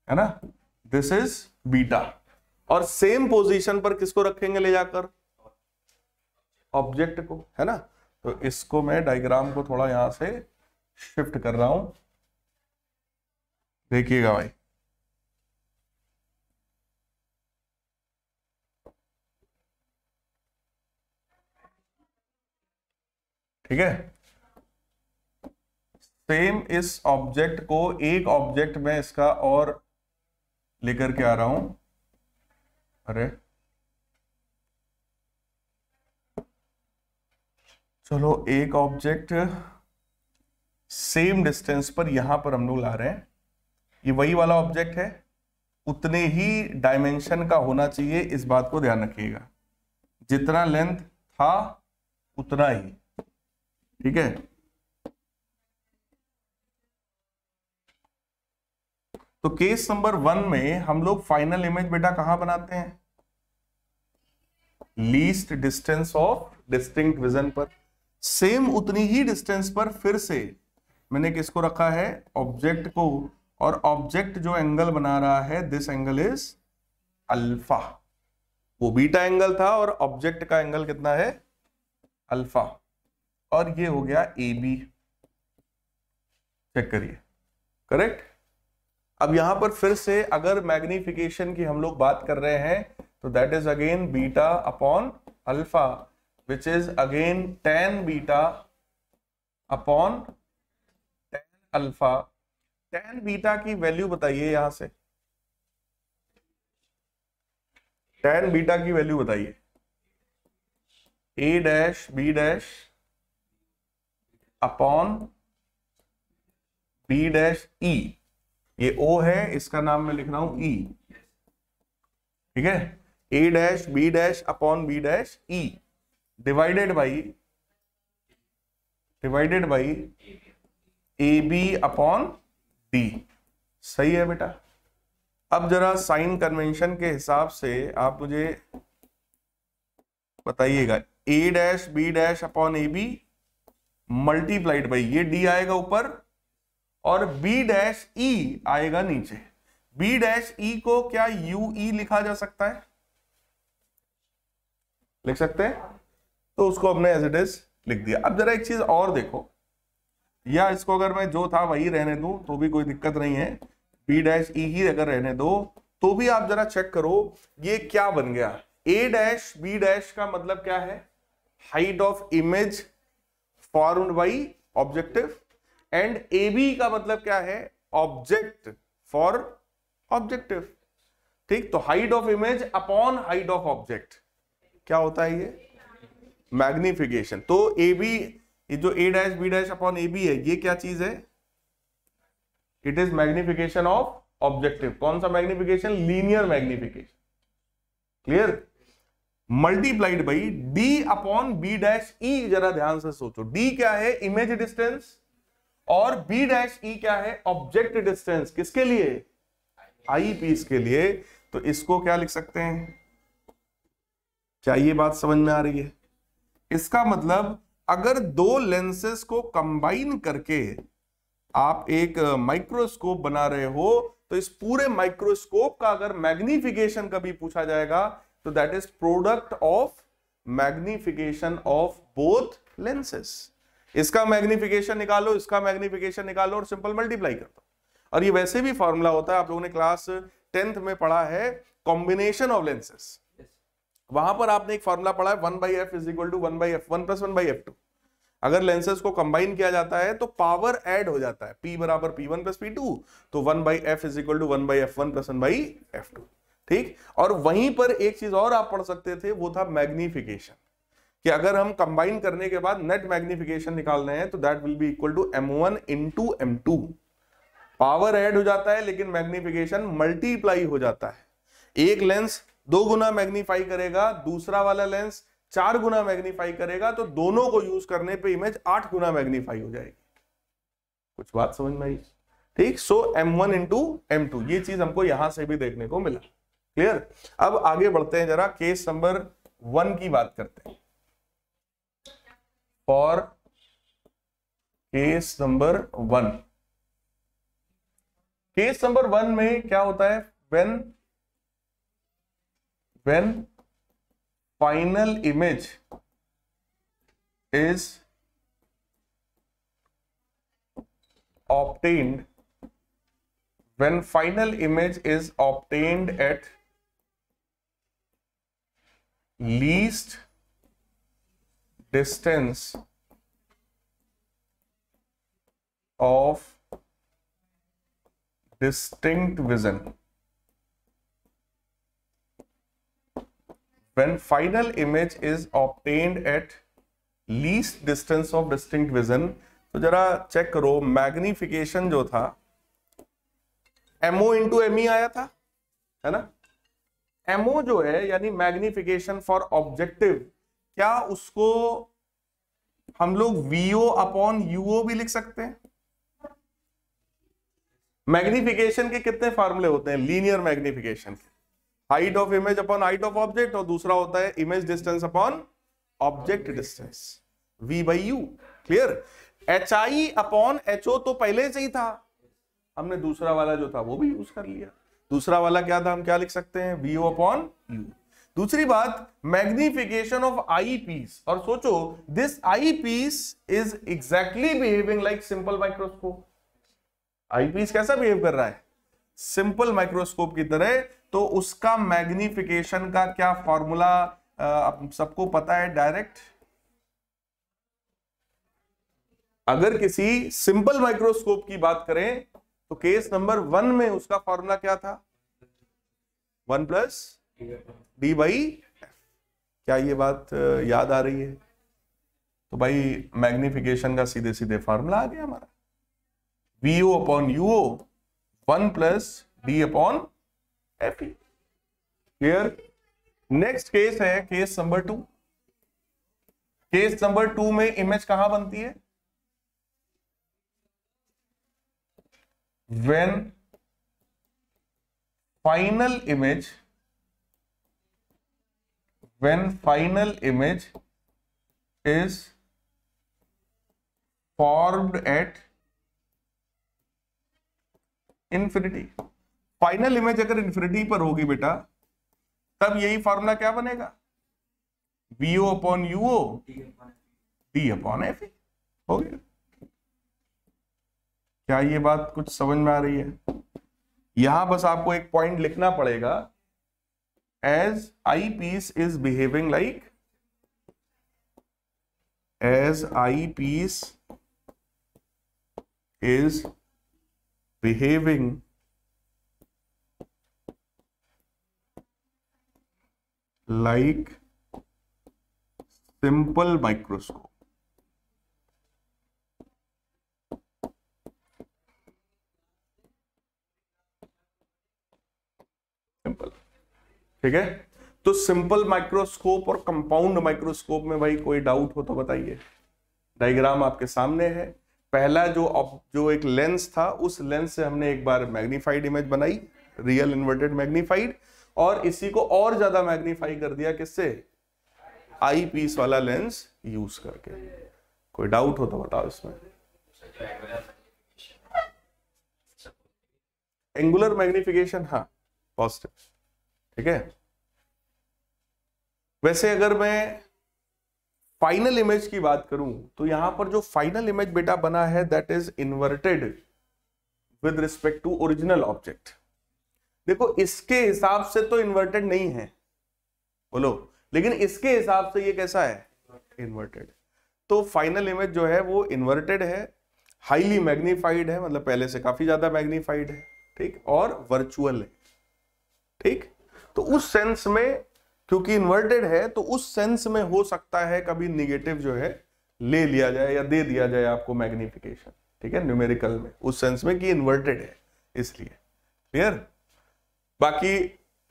है ना दिस इज बीटा और सेम पोजीशन पर किसको रखेंगे ले जाकर ऑब्जेक्ट को है ना तो इसको मैं डायग्राम को थोड़ा यहां से शिफ्ट कर रहा हूं देखिएगा भाई ठीक है सेम इस ऑब्जेक्ट को एक ऑब्जेक्ट में इसका और लेकर के आ रहा हूं अरे चलो एक ऑब्जेक्ट सेम डिस्टेंस पर यहां पर हम लोग ला रहे हैं ये वही वाला ऑब्जेक्ट है उतने ही डायमेंशन का होना चाहिए इस बात को ध्यान रखिएगा जितना लेंथ था उतना ही ठीक है तो केस नंबर वन में हम लोग फाइनल इमेज बेटा कहां बनाते हैं least distance of distinct vision पर सेम उतनी ही डिस्टेंस पर फिर से मैंने किसको रखा है ऑब्जेक्ट को और ऑब्जेक्ट जो एंगल बना रहा है दिस एंगल इज अल्फा वो बीटा एंगल था और ऑब्जेक्ट का एंगल कितना है अल्फा और ये हो गया ए बी चेक करिए करेक्ट अब यहां पर फिर से अगर मैग्निफिकेशन की हम लोग बात कर रहे हैं तो that is again beta upon alpha which is again tan beta upon tan alpha tan beta की वैल्यू बताइए यहां से टेन बीटा की वैल्यू बताइए A dash B dash upon B dash E ये ओ है इसका नाम मैं लिख रहा हूं ई e. ठीक है A dash B dash upon B dash E divided by divided by A B upon D सही है बेटा अब जरा साइन कन्वेंशन के हिसाब से आप मुझे बताइएगा A dash B dash upon A B multiplied by ये डी आएगा ऊपर और बी डैश ई आएगा नीचे बी डैश ई को क्या यू ई e लिखा जा सकता है लिख सकते हैं तो उसको हमने एज इट इज लिख दिया अब जरा एक चीज और देखो या इसको अगर मैं जो था वही रहने दूं तो भी कोई दिक्कत नहीं है बी डैश ई ही अगर रहने दो तो भी आप जरा चेक करो ये क्या बन गया ए डैश बी डैश का मतलब क्या है height of image formed by objective and A B का मतलब क्या है ऑब्जेक्ट फॉर ऑब्जेक्टिव ठीक तो height of image upon height of object क्या होता है ये मैग्निफिकेशन तो ए बी ये जो A dash B dash upon A B है ये क्या चीज है it is magnification of objective कौन सा magnification linear magnification clear multiplied by D upon B dash E जरा ध्यान से सोचो डी क्या है इमेज डिस्टेंस और बी डैश ई क्या है ऑब्जेक्ट डिस्टेंस किसके लिए आई पीस के लिए तो इसको क्या लिख सकते हैं क्या ये बात समझ में आ रही है इसका मतलब अगर दो लेंसेज को कंबाइन करके आप एक माइक्रोस्कोप बना रहे हो तो इस पूरे माइक्रोस्कोप का अगर मैग्निफिकेशन कभी पूछा जाएगा So that is product of magnification of both lenses इसका मैग्निफिकेशन निकालो इसका मैग्निफिकेशन निकालो और सिंपल मल्टीप्लाई कर दो और ये वैसे भी फॉर्मूला होता है आप लोगों ने क्लास टेंथ में पढ़ा है कॉम्बिनेशन ऑफ लेंसेस वहां पर आपने एक फॉर्मूला पढ़ा है one by F is equal to one by F one plus one by F two अगर लेंसेज को कंबाइन किया जाता है तो पावर एड हो जाता है पी बराबर P one plus P two तो one by F is equal to one by F one plus one by F two ठीक और वहीं पर एक चीज और आप पढ़ सकते थे वो था मैग्निफिकेशन कि अगर हम कंबाइन करने के बाद नेट मैग्निफिकेशन निकाल रहे हैं तो that will be equal to M one into M two power add हो जाता है लेकिन मैग्निफिकेशन मल्टीप्लाई हो जाता है एक लेंस दो गुना मैग्नीफाई करेगा दूसरा वाला लेंस चार गुना मैग्नीफाई करेगा तो दोनों को यूज करने पे इमेज आठ गुना मैग्नीफाई हो जाएगी कुछ बात समझ में आई ठीक so M one into M two ये चीज हमको यहां से भी देखने को मिला क्लियर अब आगे बढ़ते हैं जरा केस नंबर वन की बात करते हैं for case number one case number one में क्या होता है when when final image is obtained when final image is obtained at least distance of distinct vision. When final image is obtained at least distance of distinct vision, तो जरा चेक करो मैग्निफिकेशन जो था एमओ इंटू एम आया था है ना एमओ जो है यानी मैग्निफिकेशन फॉर ऑब्जेक्टिव क्या उसको हम लोग वीओ अपॉन यूओ भी लिख सकते हैं मैग्निफिकेशन के कितने फार्मूले होते हैं लीनियर मैग्निफिकेशन के height of image upon height of object और दूसरा होता है image distance upon object distance V by U clear H I upon H O तो पहले से ही था हमने दूसरा वाला जो था वो भी यूज कर लिया दूसरा वाला क्या था हम क्या लिख सकते हैं वी अपॉन यू दूसरी बात मैग्निफिकेशन ऑफ आई पीस और सोचो this eye piece is exactly behaving like simple microscope eye piece कैसा बिहेव कर रहा है सिंपल माइक्रोस्कोप की तरह तो उसका मैग्निफिकेशन का क्या फॉर्मूला सबको पता है डायरेक्ट अगर किसी सिंपल माइक्रोस्कोप की बात करें तो केस नंबर वन में उसका फॉर्मूला क्या था वन प्लस डी बाई क्या ये बात याद आ रही है तो भाई मैग्निफिकेशन का सीधे सीधे फॉर्मूला आ गया हमारा V O upon U O one plus D upon F clear next case है case number two case number two में इमेज कहां बनती है when final image when final image is formed at infinity final image अगर इन्फिनिटी पर होगी बेटा तब यही फॉर्मूला क्या बनेगा V O upon U O D upon F हो गया क्या ये बात कुछ समझ में आ रही है यहां बस आपको एक पॉइंट लिखना पड़ेगा as I piece is behaving like as I piece is behaving like simple microscope ठीक है तो सिंपल माइक्रोस्कोप और कंपाउंड माइक्रोस्कोप में भाई कोई डाउट हो तो बताइए डायग्राम आपके सामने है पहला जो जो एक लेंस था उस लेंस से हमने एक बार मैग्नीफाइड इमेज बनाई रियल इन्वर्टेड मैग्नीफाइड और इसी को और ज्यादा मैग्नीफाई कर दिया किससे आई पीस वाला लेंस यूज करके कोई डाउट हो तो बताओ इसमें एंगुलर मैग्निफिकेशन हाँ पॉजिटिव ठीक है वैसे अगर मैं फाइनल इमेज की बात करूं तो यहां पर जो फाइनल इमेज बेटा बना है that is inverted with respect to original object देखो इसके हिसाब से तो इन्वर्टेड नहीं है बोलो लेकिन इसके हिसाब से ये कैसा है इन्वर्टेड तो फाइनल इमेज जो है वो इन्वर्टेड है हाईली मैग्नीफाइड है मतलब पहले से काफी ज्यादा मैग्नीफाइड है ठीक और वर्चुअल है ठीक तो उस सेंस में क्योंकि इन्वर्टेड है तो उस सेंस में हो सकता है कभी निगेटिव जो है ले लिया जाए या दे दिया जाए आपको मैग्निफिकेशन ठीक है न्यूमेरिकल में उस सेंस में कि इन्वर्टेड है इसलिए क्लियर बाकी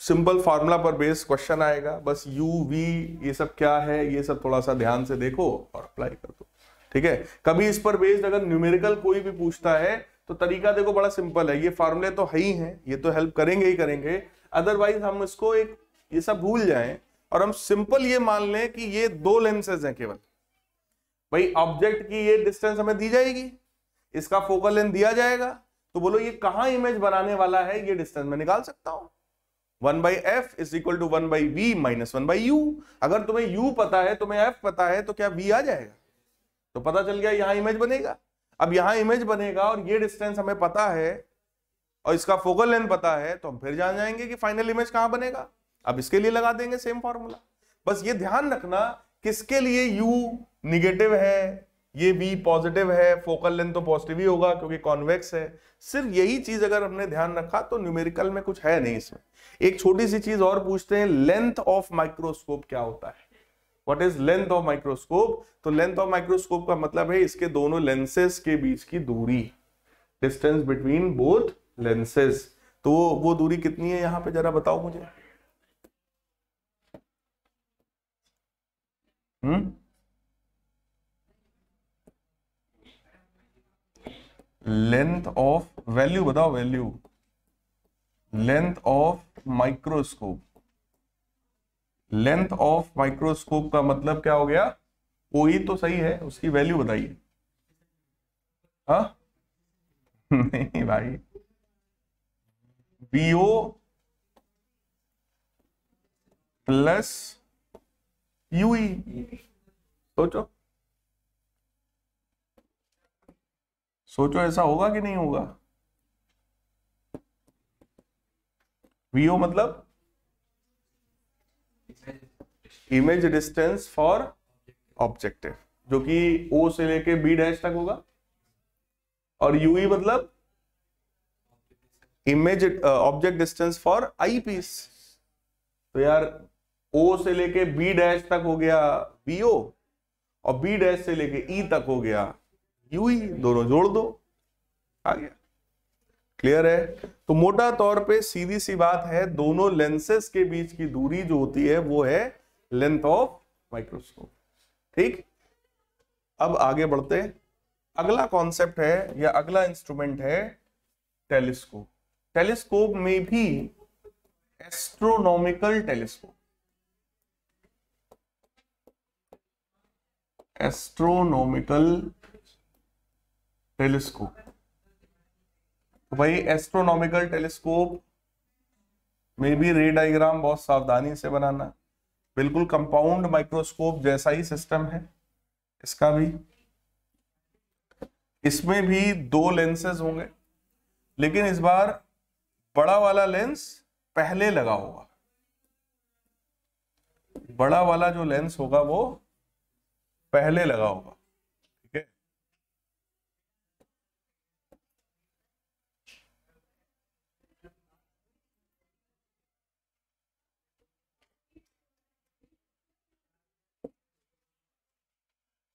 सिंपल फार्मूला पर बेस्ड क्वेश्चन आएगा बस यू वी ये सब क्या है ये सब थोड़ा सा ध्यान से देखो और अप्लाई कर दो ठीक है कभी इस पर बेस्ड अगर न्यूमेरिकल कोई भी पूछता है तो तरीका देखो बड़ा सिंपल है ये फार्मूले तो है ही हैं ये तो हेल्प करेंगे ही करेंगे अदरवाइज हम इसको एक ये सब भूल जाए और हम सिंपल ये मान लें कि ये दो लेंसेज हैं केवल भाई ऑब्जेक्ट की ये डिस्टेंस हमें दी जाएगी इसका फोकल लेंथ दिया जाएगा तो बोलो ये कहां इमेज बनाने वाला है ये डिस्टेंस मैं निकाल सकता हूं one by F is equal to one by V minus one by U अगर तुम्हें यू पता है तुम्हें एफ पता है तो क्या वी आ जाएगा तो पता चल गया यहां इमेज बनेगा अब यहां इमेज बनेगा और ये डिस्टेंस हमें पता है और इसका फोकल लेंथ पता है तो हम फिर जान जाएंगे कि फाइनल इमेज कहां बनेगा अब इसके लिए लगा देंगे सेम फॉर्मूला बस ये ध्यान रखना किसके लिए यू निगेटिव है ये बी पॉजिटिव है फोकल लेंथ तो पॉजिटिव ही होगा क्योंकि कॉन्वेक्स है सिर्फ यही चीज अगर हमने ध्यान रखा तो न्यूमेरिकल में कुछ है नहीं इसमें एक छोटी सी चीज और पूछते हैं लेंथ ऑफ माइक्रोस्कोप क्या होता है what is length of microscope तो लेंथ ऑफ माइक्रोस्कोप का मतलब है इसके दोनों लेंसेज के बीच की दूरी डिस्टेंस बिटवीन बोथ लेंसेज तो वो दूरी कितनी है यहाँ पे जरा बताओ मुझे लेंथ ऑफ वैल्यू बताओ value length of microscope length of microscope का मतलब क्या हो गया कोई तो सही है उसकी वैल्यू बताइए हाँ? [LAUGHS] नहीं भाई बीओ प्लस यू सोचो सोचो ऐसा होगा कि नहीं होगा वीओ मतलब इमेज डिस्टेंस फॉर ऑब्जेक्टिव जो कि ओ से लेके बी डैश तक होगा और यूई e मतलब image object distance for eye piece तो यार ओ से लेके बी डैश तक हो गया बी ओ और बी डैश से लेके ई e तक हो गया यू ई e, दोनों जोड़ दो आ गया क्लियर है तो मोटा तौर पे सीधी सी बात है दोनों लेंसेस के बीच की दूरी जो होती है वो है लेंथ ऑफ माइक्रोस्कोप ठीक अब आगे बढ़ते अगला कॉन्सेप्ट है या अगला इंस्ट्रूमेंट है टेलीस्कोप टेलीस्कोप में भी एस्ट्रोनॉमिकल टेलीस्कोप एस्ट्रोनॉमिकल टेलीस्कोप तो भाई एस्ट्रोनॉमिकल टेलीस्कोप में भी रे डायग्राम बहुत सावधानी से बनाना बिल्कुल कंपाउंड माइक्रोस्कोप जैसा ही सिस्टम है इसका भी इसमें भी दो लेंसेज होंगे लेकिन इस बार बड़ा वाला लेंस पहले लगा होगा बड़ा वाला जो लेंस होगा वो पहले लगा होगा ठीक है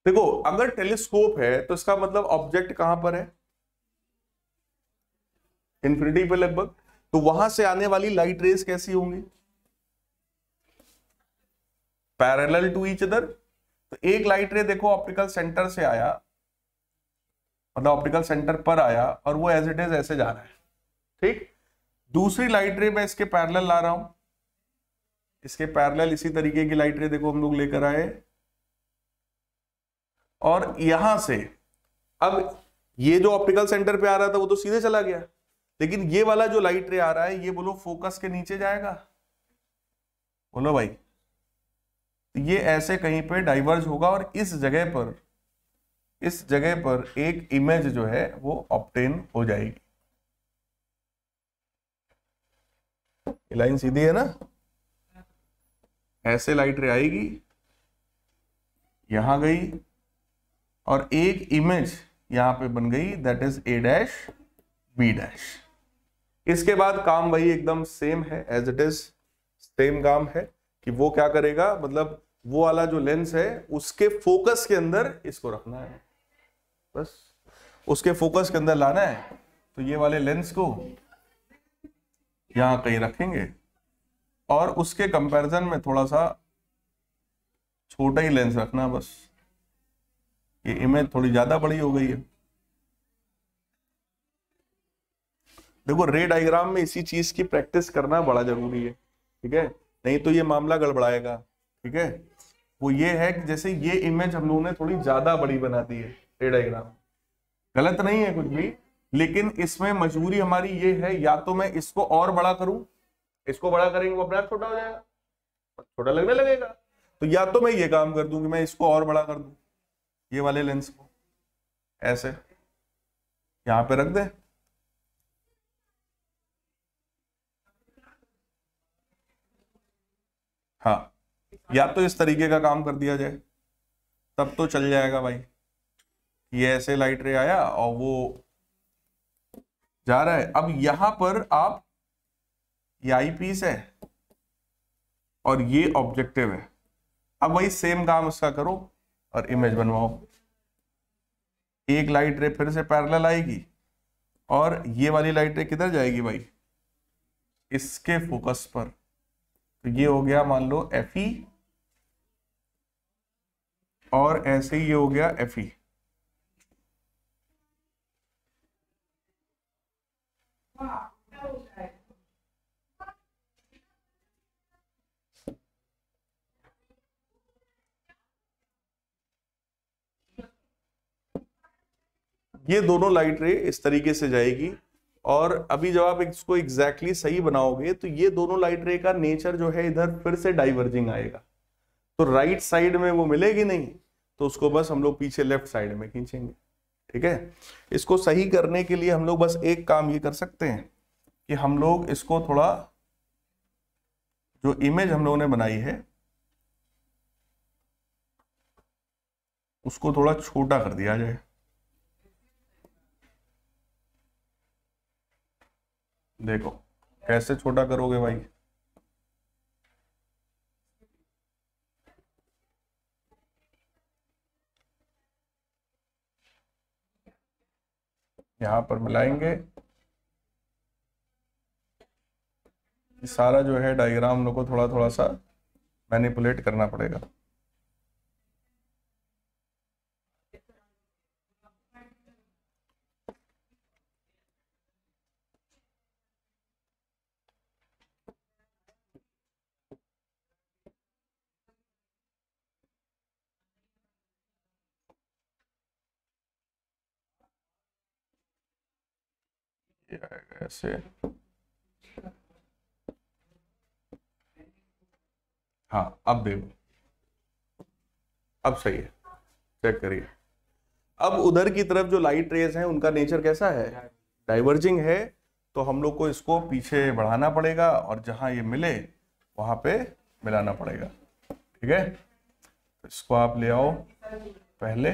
देखो अगर टेलीस्कोप है तो इसका मतलब ऑब्जेक्ट कहां पर है इंफिनिटी पे लगभग तो वहां से आने वाली लाइट रेस कैसी होंगी पैरेलल टू ईच अदर तो एक लाइट रे देखो ऑप्टिकल सेंटर से आया मतलब ऑप्टिकल सेंटर पर आया और वो एज इट इज ऐसे जा रहा है ठीक दूसरी लाइट रे मैं इसके पैरल ला रहा हूं इसके पैरल इसी तरीके की लाइट रे देखो हम लोग लेकर आए और यहां से अब ये जो ऑप्टिकल सेंटर पे आ रहा था वो तो सीधे चला गया लेकिन ये वाला जो लाइट रे आ रहा है ये बोलो फोकस के नीचे जाएगा बोलो भाई तो ये ऐसे कहीं पे डाइवर्ज होगा और इस जगह पर इस जगह पर एक इमेज जो है वो ऑप्टेन हो जाएगी लाइन सीधी है ना ऐसे लाइट रे आएगी यहां गई और एक इमेज यहां पे बन गई that is A dash B dash इसके बाद काम वही एकदम सेम है एज इट इज सेम काम है कि वो क्या करेगा मतलब वो वाला जो लेंस है उसके फोकस के अंदर इसको रखना है बस उसके फोकस के अंदर लाना है तो ये वाले लेंस को यहां कहीं रखेंगे और उसके कंपैरिजन में थोड़ा सा छोटा ही लेंस रखना बस ये इमेज थोड़ी ज्यादा बड़ी हो गई है देखो रे डायग्राम में इसी चीज की प्रैक्टिस करना बड़ा जरूरी है ठीक है नहीं तो ये मामला गड़बड़ाएगा ठीक है वो ये है कि जैसे ये इमेज हम लोगों ने थोड़ी ज्यादा बड़ी बना दी है डायग्राम गलत नहीं है कुछ भी लेकिन इसमें मजबूरी हमारी ये है या तो मैं इसको और बड़ा करूं इसको बड़ा करेंगे वो अपना छोटा हो जाएगा छोटा लगने लगेगा तो या तो मैं ये काम कर दूं कि मैं इसको और बड़ा कर दूं ये वाले लेंस को ऐसे यहां पे रख दे हाँ या तो इस तरीके का काम कर दिया जाए तब तो चल जाएगा भाई ये ऐसे लाइट रे आया और वो जा रहा है अब यहां पर आप ये आई पीस है और ये ऑब्जेक्टिव है अब वही सेम काम उसका करो और इमेज बनवाओ एक लाइट रे फिर से पैरेलल आएगी और ये वाली लाइट रे किधर जाएगी भाई इसके फोकस पर तो ये हो गया मान लो एफ ई और ऐसे ही ये हो गया एफ ई e. ये दोनों लाइट रे इस तरीके से जाएगी और अभी जब आप इसको एग्जैक्टली exactly सही बनाओगे तो ये दोनों लाइट रे का नेचर जो है इधर फिर से डाइवर्जिंग आएगा तो राइट साइड में वो मिलेगी नहीं तो उसको बस हम लोग पीछे लेफ्ट साइड में खींचेंगे ठीक है इसको सही करने के लिए हम लोग बस एक काम ये कर सकते हैं कि हम लोग इसको थोड़ा जो इमेज हम लोगों ने बनाई है उसको थोड़ा छोटा कर दिया जाए देखो कैसे छोटा करोगे भाई यहाँ पर मिलाएंगे सारा जो है डायग्राम लोग को थोड़ा थोड़ा सा मैनिपुलेट करना पड़ेगा ये ऐसे हाँ अब देखो अब सही है चेक करिए अब उधर की तरफ जो लाइट रेज हैं उनका नेचर कैसा है डाइवर्जिंग है तो हम लोग को इसको पीछे बढ़ाना पड़ेगा और जहां ये मिले वहां पे मिलाना पड़ेगा ठीक है तो इसको आप ले आओ पहले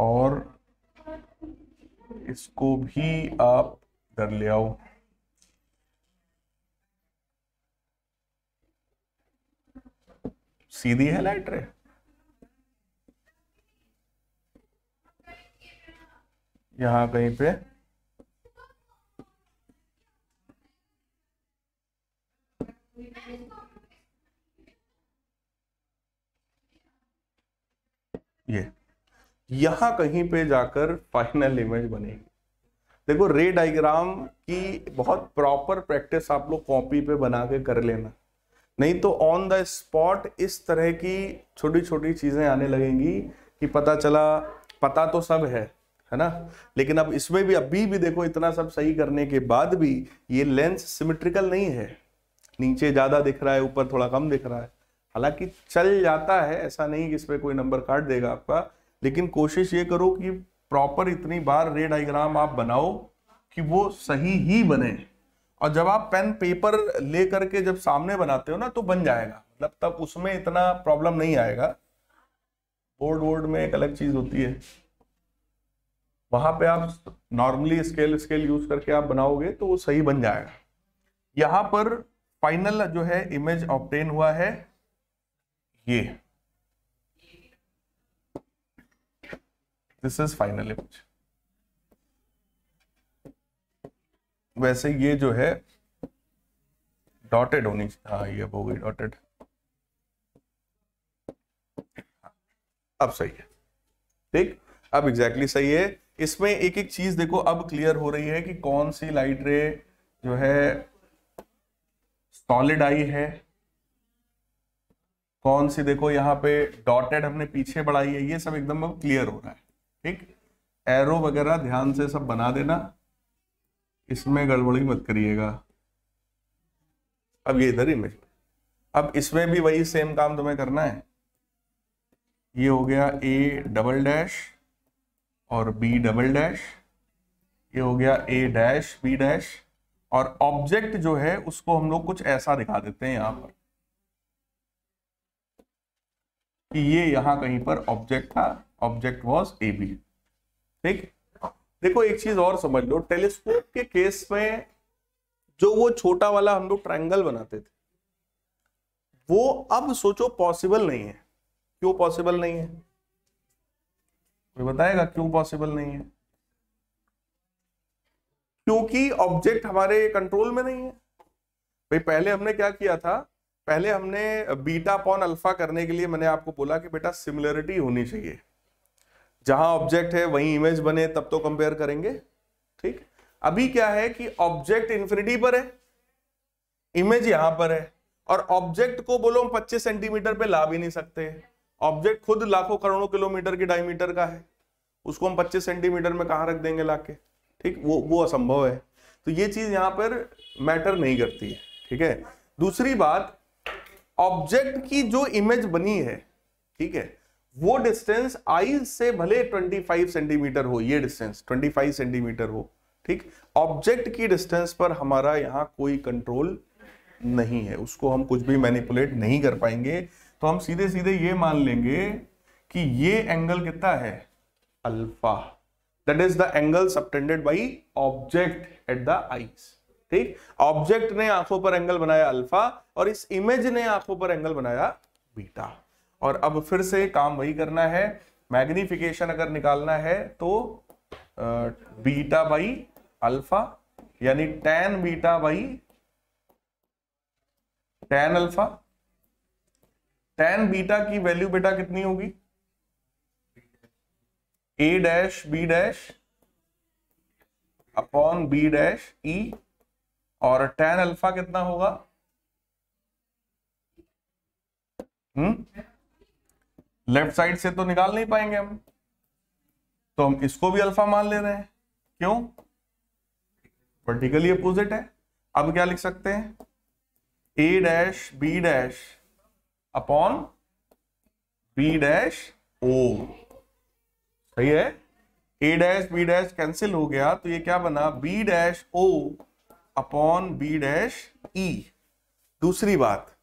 और इसको भी आप कर ले आओ सीधी है लाइट रे यहां कहीं पे ये यहां कहीं पे जाकर फाइनल इमेज बनेगी देखो रे डायग्राम की बहुत प्रॉपर प्रैक्टिस आप लोग कॉपी पे बना के कर लेना नहीं तो ऑन द स्पॉट इस तरह की छोटी छोटी चीजें आने लगेंगी कि पता चला पता तो सब है है ना लेकिन अब इसमें भी अभी भी देखो इतना सब सही करने के बाद भी ये लेंस सिमेट्रिकल नहीं है नीचे ज़्यादा दिख रहा है ऊपर थोड़ा कम दिख रहा है हालांकि चल जाता है ऐसा नहीं कि इस पर कोई नंबर काट देगा आपका लेकिन कोशिश ये करो कि प्रॉपर इतनी बार रे डाइग्राम आप बनाओ कि वो सही ही बने और जब आप पेन पेपर ले करके जब सामने बनाते हो ना तो बन जाएगा मतलब तब उसमें इतना प्रॉब्लम नहीं आएगा बोर्ड वोर्ड में एक अलग चीज होती है वहां पे आप नॉर्मली स्केल स्केल यूज करके आप बनाओगे तो वो सही बन जाएगा यहां पर फाइनल जो है इमेज ऑप्टेन हुआ है ये दिस इज फाइनल इमेज वैसे ये जो है डॉटेड होनी चाहिए हाँ ये हो गई डॉटेड अब सही है ठीक अब एग्जैक्टली exactly सही है इसमें एक एक चीज देखो अब क्लियर हो रही है कि कौन सी लाइट रे जो है सॉलिड आई है कौन सी देखो यहाँ पे डॉटेड हमने पीछे बढ़ाई है ये सब एकदम अब क्लियर हो रहा है ठीक एरो वगैरह ध्यान से सब बना देना इसमें गड़बड़ी मत करिएगा अब ये इधर इमेज अब इसमें भी वही सेम काम तुम्हें करना है ये हो गया ए डबल डैश और बी डबल डैश ये हो गया ए डैश बी डैश और ऑब्जेक्ट जो है उसको हम लोग कुछ ऐसा दिखा देते हैं यहां पर कि ये यहां कहीं पर ऑब्जेक्ट था ऑब्जेक्ट वॉज ए बी ठीक देखो एक चीज और समझ लो टेलीस्कोप के केस में जो वो छोटा वाला हम लोग ट्रायंगल बनाते थे वो अब सोचो पॉसिबल नहीं है क्यों पॉसिबल नहीं है कोई बताएगा क्यों पॉसिबल नहीं है क्योंकि ऑब्जेक्ट हमारे कंट्रोल में नहीं है भाई पहले हमने क्या किया था पहले हमने बीटा पॉन अल्फा करने के लिए मैंने आपको बोला कि बेटा सिमिलरिटी होनी चाहिए जहां ऑब्जेक्ट है वहीं इमेज बने तब तो कंपेयर करेंगे ठीक अभी क्या है कि ऑब्जेक्ट इंफिनिटी पर है इमेज यहां पर है और ऑब्जेक्ट को बोलो हम 25 सेंटीमीटर पे ला भी नहीं सकते ऑब्जेक्ट खुद लाखों करोड़ों किलोमीटर के डायमीटर का है उसको हम 25 सेंटीमीटर में कहा रख देंगे लाके ठीक वो वो असंभव है तो ये चीज यहां पर मैटर नहीं करती है ठीक है दूसरी बात ऑब्जेक्ट की जो इमेज बनी है ठीक है वो डिस्टेंस आई से भले 25 सेंटीमीटर हो ये डिस्टेंस 25 सेंटीमीटर हो ठीक ऑब्जेक्ट की डिस्टेंस पर हमारा यहाँ कोई कंट्रोल नहीं है उसको हम कुछ भी मैनिपुलेट नहीं कर पाएंगे तो हम सीधे सीधे ये मान लेंगे कि ये एंगल कितना है alpha that is the angle subtended by object at the eyes ठीक ऑब्जेक्ट ने आंखों पर एंगल बनाया अल्फा और इस इमेज ने आंखों पर एंगल बनाया बीटा और अब फिर से काम वही करना है मैग्निफिकेशन अगर निकालना है तो बीटा बाई अल्फा यानी tan beta by tan alpha tan beta की वैल्यू बेटा कितनी होगी A dash B dash upon B dash E और टेन अल्फा कितना होगा हम्म लेफ्ट साइड से तो निकाल नहीं पाएंगे हम तो हम इसको भी अल्फा मान ले रहे हैं क्यों वर्टिकली अपोजिट है अब क्या लिख सकते हैं A dash B dash upon B dash O सही है A dash B dash cancel हो गया तो ये क्या बना B dash O upon B dash E दूसरी बात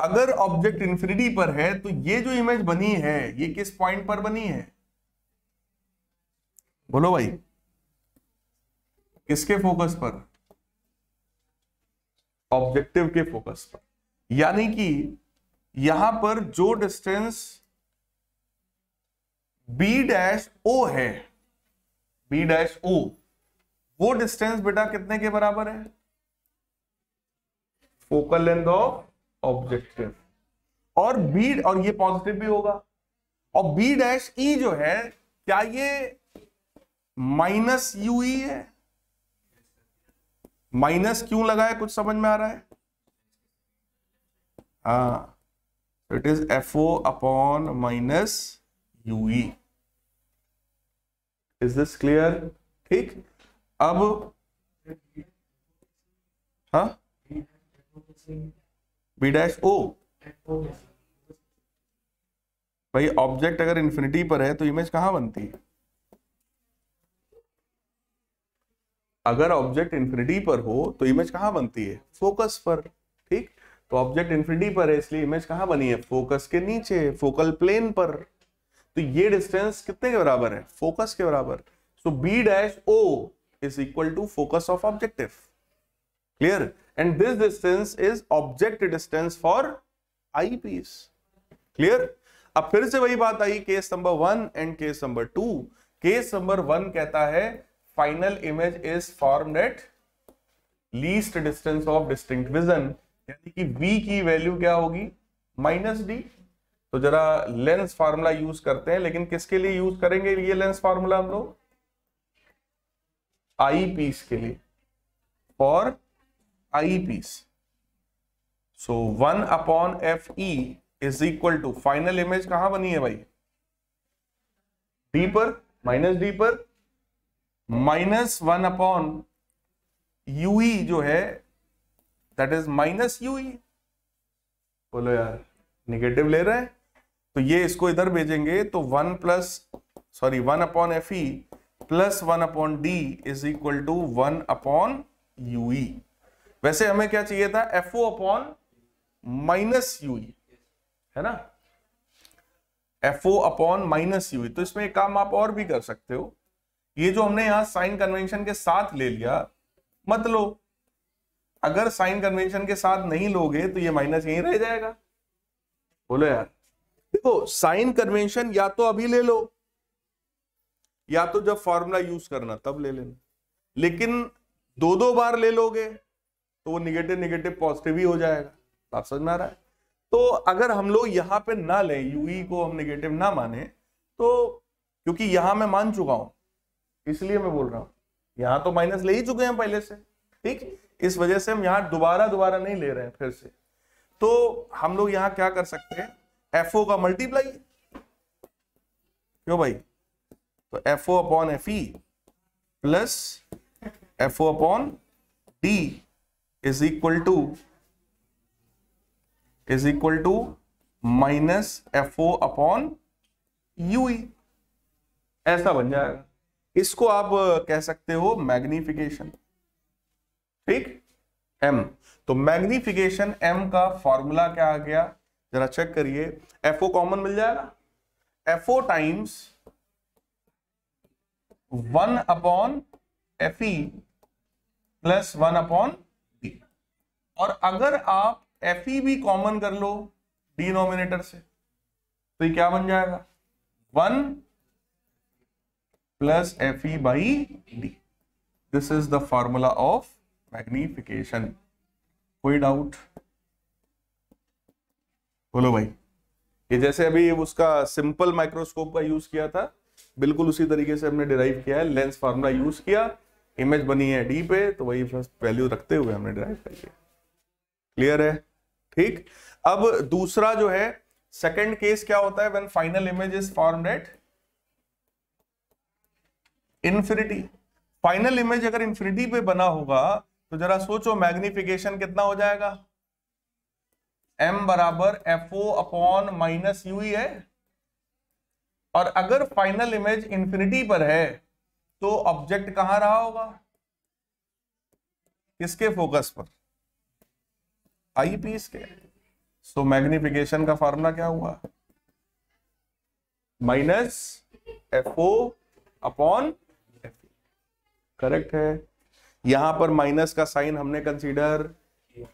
अगर ऑब्जेक्ट इंफिनिटी पर है तो ये जो इमेज बनी है ये किस पॉइंट पर बनी है बोलो भाई किसके फोकस पर ऑब्जेक्टिव के फोकस पर यानी कि यहां पर जो डिस्टेंस बी डैश ओ है बी डैश ओ वो डिस्टेंस बेटा कितने के बराबर है फोकल लेंथ ऑफ ऑब्जेक्टिव और बी और ये पॉजिटिव भी होगा और बी डैश ई जो है क्या ये माइनस यू ई है माइनस क्यों लगा है कुछ समझ में आ रहा है हाँ it is F O upon minus U E is this clear ठीक अब हाँ बी डैश ओ भाई ऑब्जेक्ट अगर इन्फिनिटी पर है तो इमेज कहां बनती है अगर ऑब्जेक्ट इन्फिनिटी पर हो तो इमेज कहां बनती है फोकस पर ठीक तो ऑब्जेक्ट इन्फिनिटी पर है इसलिए इमेज कहां बनी है फोकस के नीचे फोकल प्लेन पर तो ये डिस्टेंस कितने के बराबर है फोकस के बराबर so B dash O is equal to focus of objective clear and this distance is object distance for eyepiece clear अब फिर से वही बात आई case number one and case number two case number one कहता है final image is formed at least distance of distinct vision यानी कि v की वैल्यू क्या होगी माइनस डी तो जरा लेंस फार्मूला यूज करते हैं लेकिन किसके लिए यूज करेंगे ये लेंस फार्मूला हम लोग आई पीस के लिए और so So upon upon FE is equal to final image कहां बनी है भाई डी पर माइनस डी पर माइनस वन अपॉन यूई जो है दैट इज माइनस यूई बोलो यार निगेटिव ले रहे हैं तो ये इसको इधर भेजेंगे तो one plus sorry one upon F E plus one upon D is equal to one upon U E वैसे हमें क्या चाहिए था F O upon minus U है ना F O upon minus U तो इसमें एक काम आप और भी कर सकते हो ये जो हमने यहां साइन कन्वेंशन के साथ ले लिया मत लो अगर साइन कन्वेंशन के साथ नहीं लोगे तो ये माइनस यहीं रह जाएगा बोलो यार देखो साइन कन्वेंशन या तो अभी ले लो या तो जब फॉर्मूला यूज करना तब ले लेना लेकिन दो दो बार ले लोगे तो वो निगेटिव निगेटिव पॉजिटिव ही हो जाएगा आप समझ में आ रहा है तो अगर हम लोग यहाँ पे ना लें यूई e को हम निगेटिव ना माने तो क्योंकि यहां मैं मान चुका हूं इसलिए मैं बोल रहा हूं यहां तो माइनस ले ही चुके हैं पहले से ठीक इस वजह से हम यहां दोबारा दोबारा नहीं ले रहे हैं फिर से तो हम लोग यहां क्या कर सकते हैं एफ का मल्टीप्लाई क्यों भाई तो F O upon F E plus F O upon D is equal to is equal to minus F O upon U ऐसा बन जाएगा इसको आप कह सकते हो मैग्निफिकेशन ठीक एम तो मैग्निफिकेशन एम का फॉर्मूला क्या आ गया जरा चेक करिए एफ ओ कॉमन मिल जाएगा F O times one upon F E plus one upon और अगर आप एफ भी कॉमन कर लो डिनोमिनेटर से तो ये क्या बन जाएगा one plus F E by D this is the formula of magnification कोई डाउट बोलो भाई ये जैसे अभी उसका सिंपल माइक्रोस्कोप का यूज किया था बिल्कुल उसी तरीके से हमने डिराइव किया है लेंस फार्मूला यूज किया इमेज बनी है डी पे तो वही फर्स्ट वैल्यू रखते हुए हमने डिराइव कर लिया क्लियर है ठीक अब दूसरा जो है सेकेंड केस क्या होता है when final image is form at infinity final image अगर इन्फिनिटी पे बना होगा तो जरा सोचो मैग्निफिकेशन कितना हो जाएगा m बराबर F O upon minus U है और अगर फाइनल इमेज इंफिनिटी पर है तो ऑब्जेक्ट कहां रहा होगा किसके फोकस पर आई पीस के सो मैग्निफिकेशन का फॉर्मूला क्या हुआ minus F O upon F correct है यहां पर माइनस का साइन हमने कंसीडर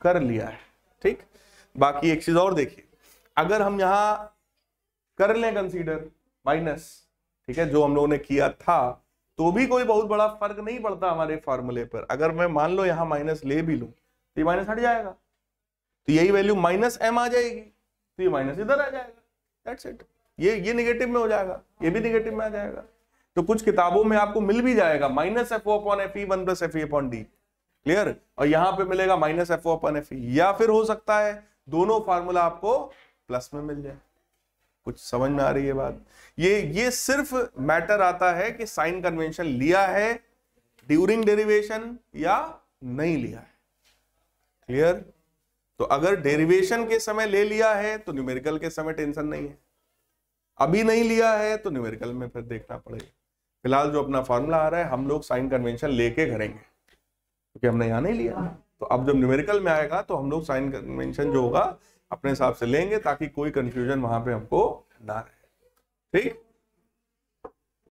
कर लिया है ठीक बाकी एक चीज और देखिए अगर हम यहां कर लें कंसीडर माइनस ठीक है जो हम लोगों ने किया था तो भी कोई बहुत बड़ा फर्क नहीं पड़ता हमारे फॉर्मूले पर अगर मैं मान लो यहां माइनस ले भी लू तो माइनस हट जाएगा तो यही वैल्यू माइनस एम आ जाएगी तो ये माइनस इधर आ जाएगा दैट्स इट ये ये निगेटिव में हो जाएगा ये भी निगेटिव में आ जाएगा तो कुछ किताबों में आपको मिल भी जाएगा minus F O upon F E one plus F E upon D clear और यहां पे मिलेगा minus F O upon F E या फिर हो सकता है दोनों फार्मूला आपको प्लस में मिल जाए कुछ समझ में आ रही है बात ये ये सिर्फ मैटर आता है कि साइन कन्वेंशन लिया है ड्यूरिंग डेरिवेशन या नहीं लिया है क्लियर तो अगर डेरिवेशन के समय ले लिया है तो न्यूमेरिकल के समय टेंशन नहीं है अभी नहीं लिया है तो न्यूमेरिकल में फिर देखना पड़ेगा फिलहाल जो अपना फॉर्मूला आ रहा है हम लोग साइन कन्वेंशन लेके करेंगे क्योंकि तो हमने यहाँ नहीं लिया तो अब जब न्यूमेरिकल में आएगा तो हम लोग साइन कन्वेंशन जो होगा अपने हिसाब से लेंगे ताकि कोई कंफ्यूजन वहां पे हमको ना रहे ठीक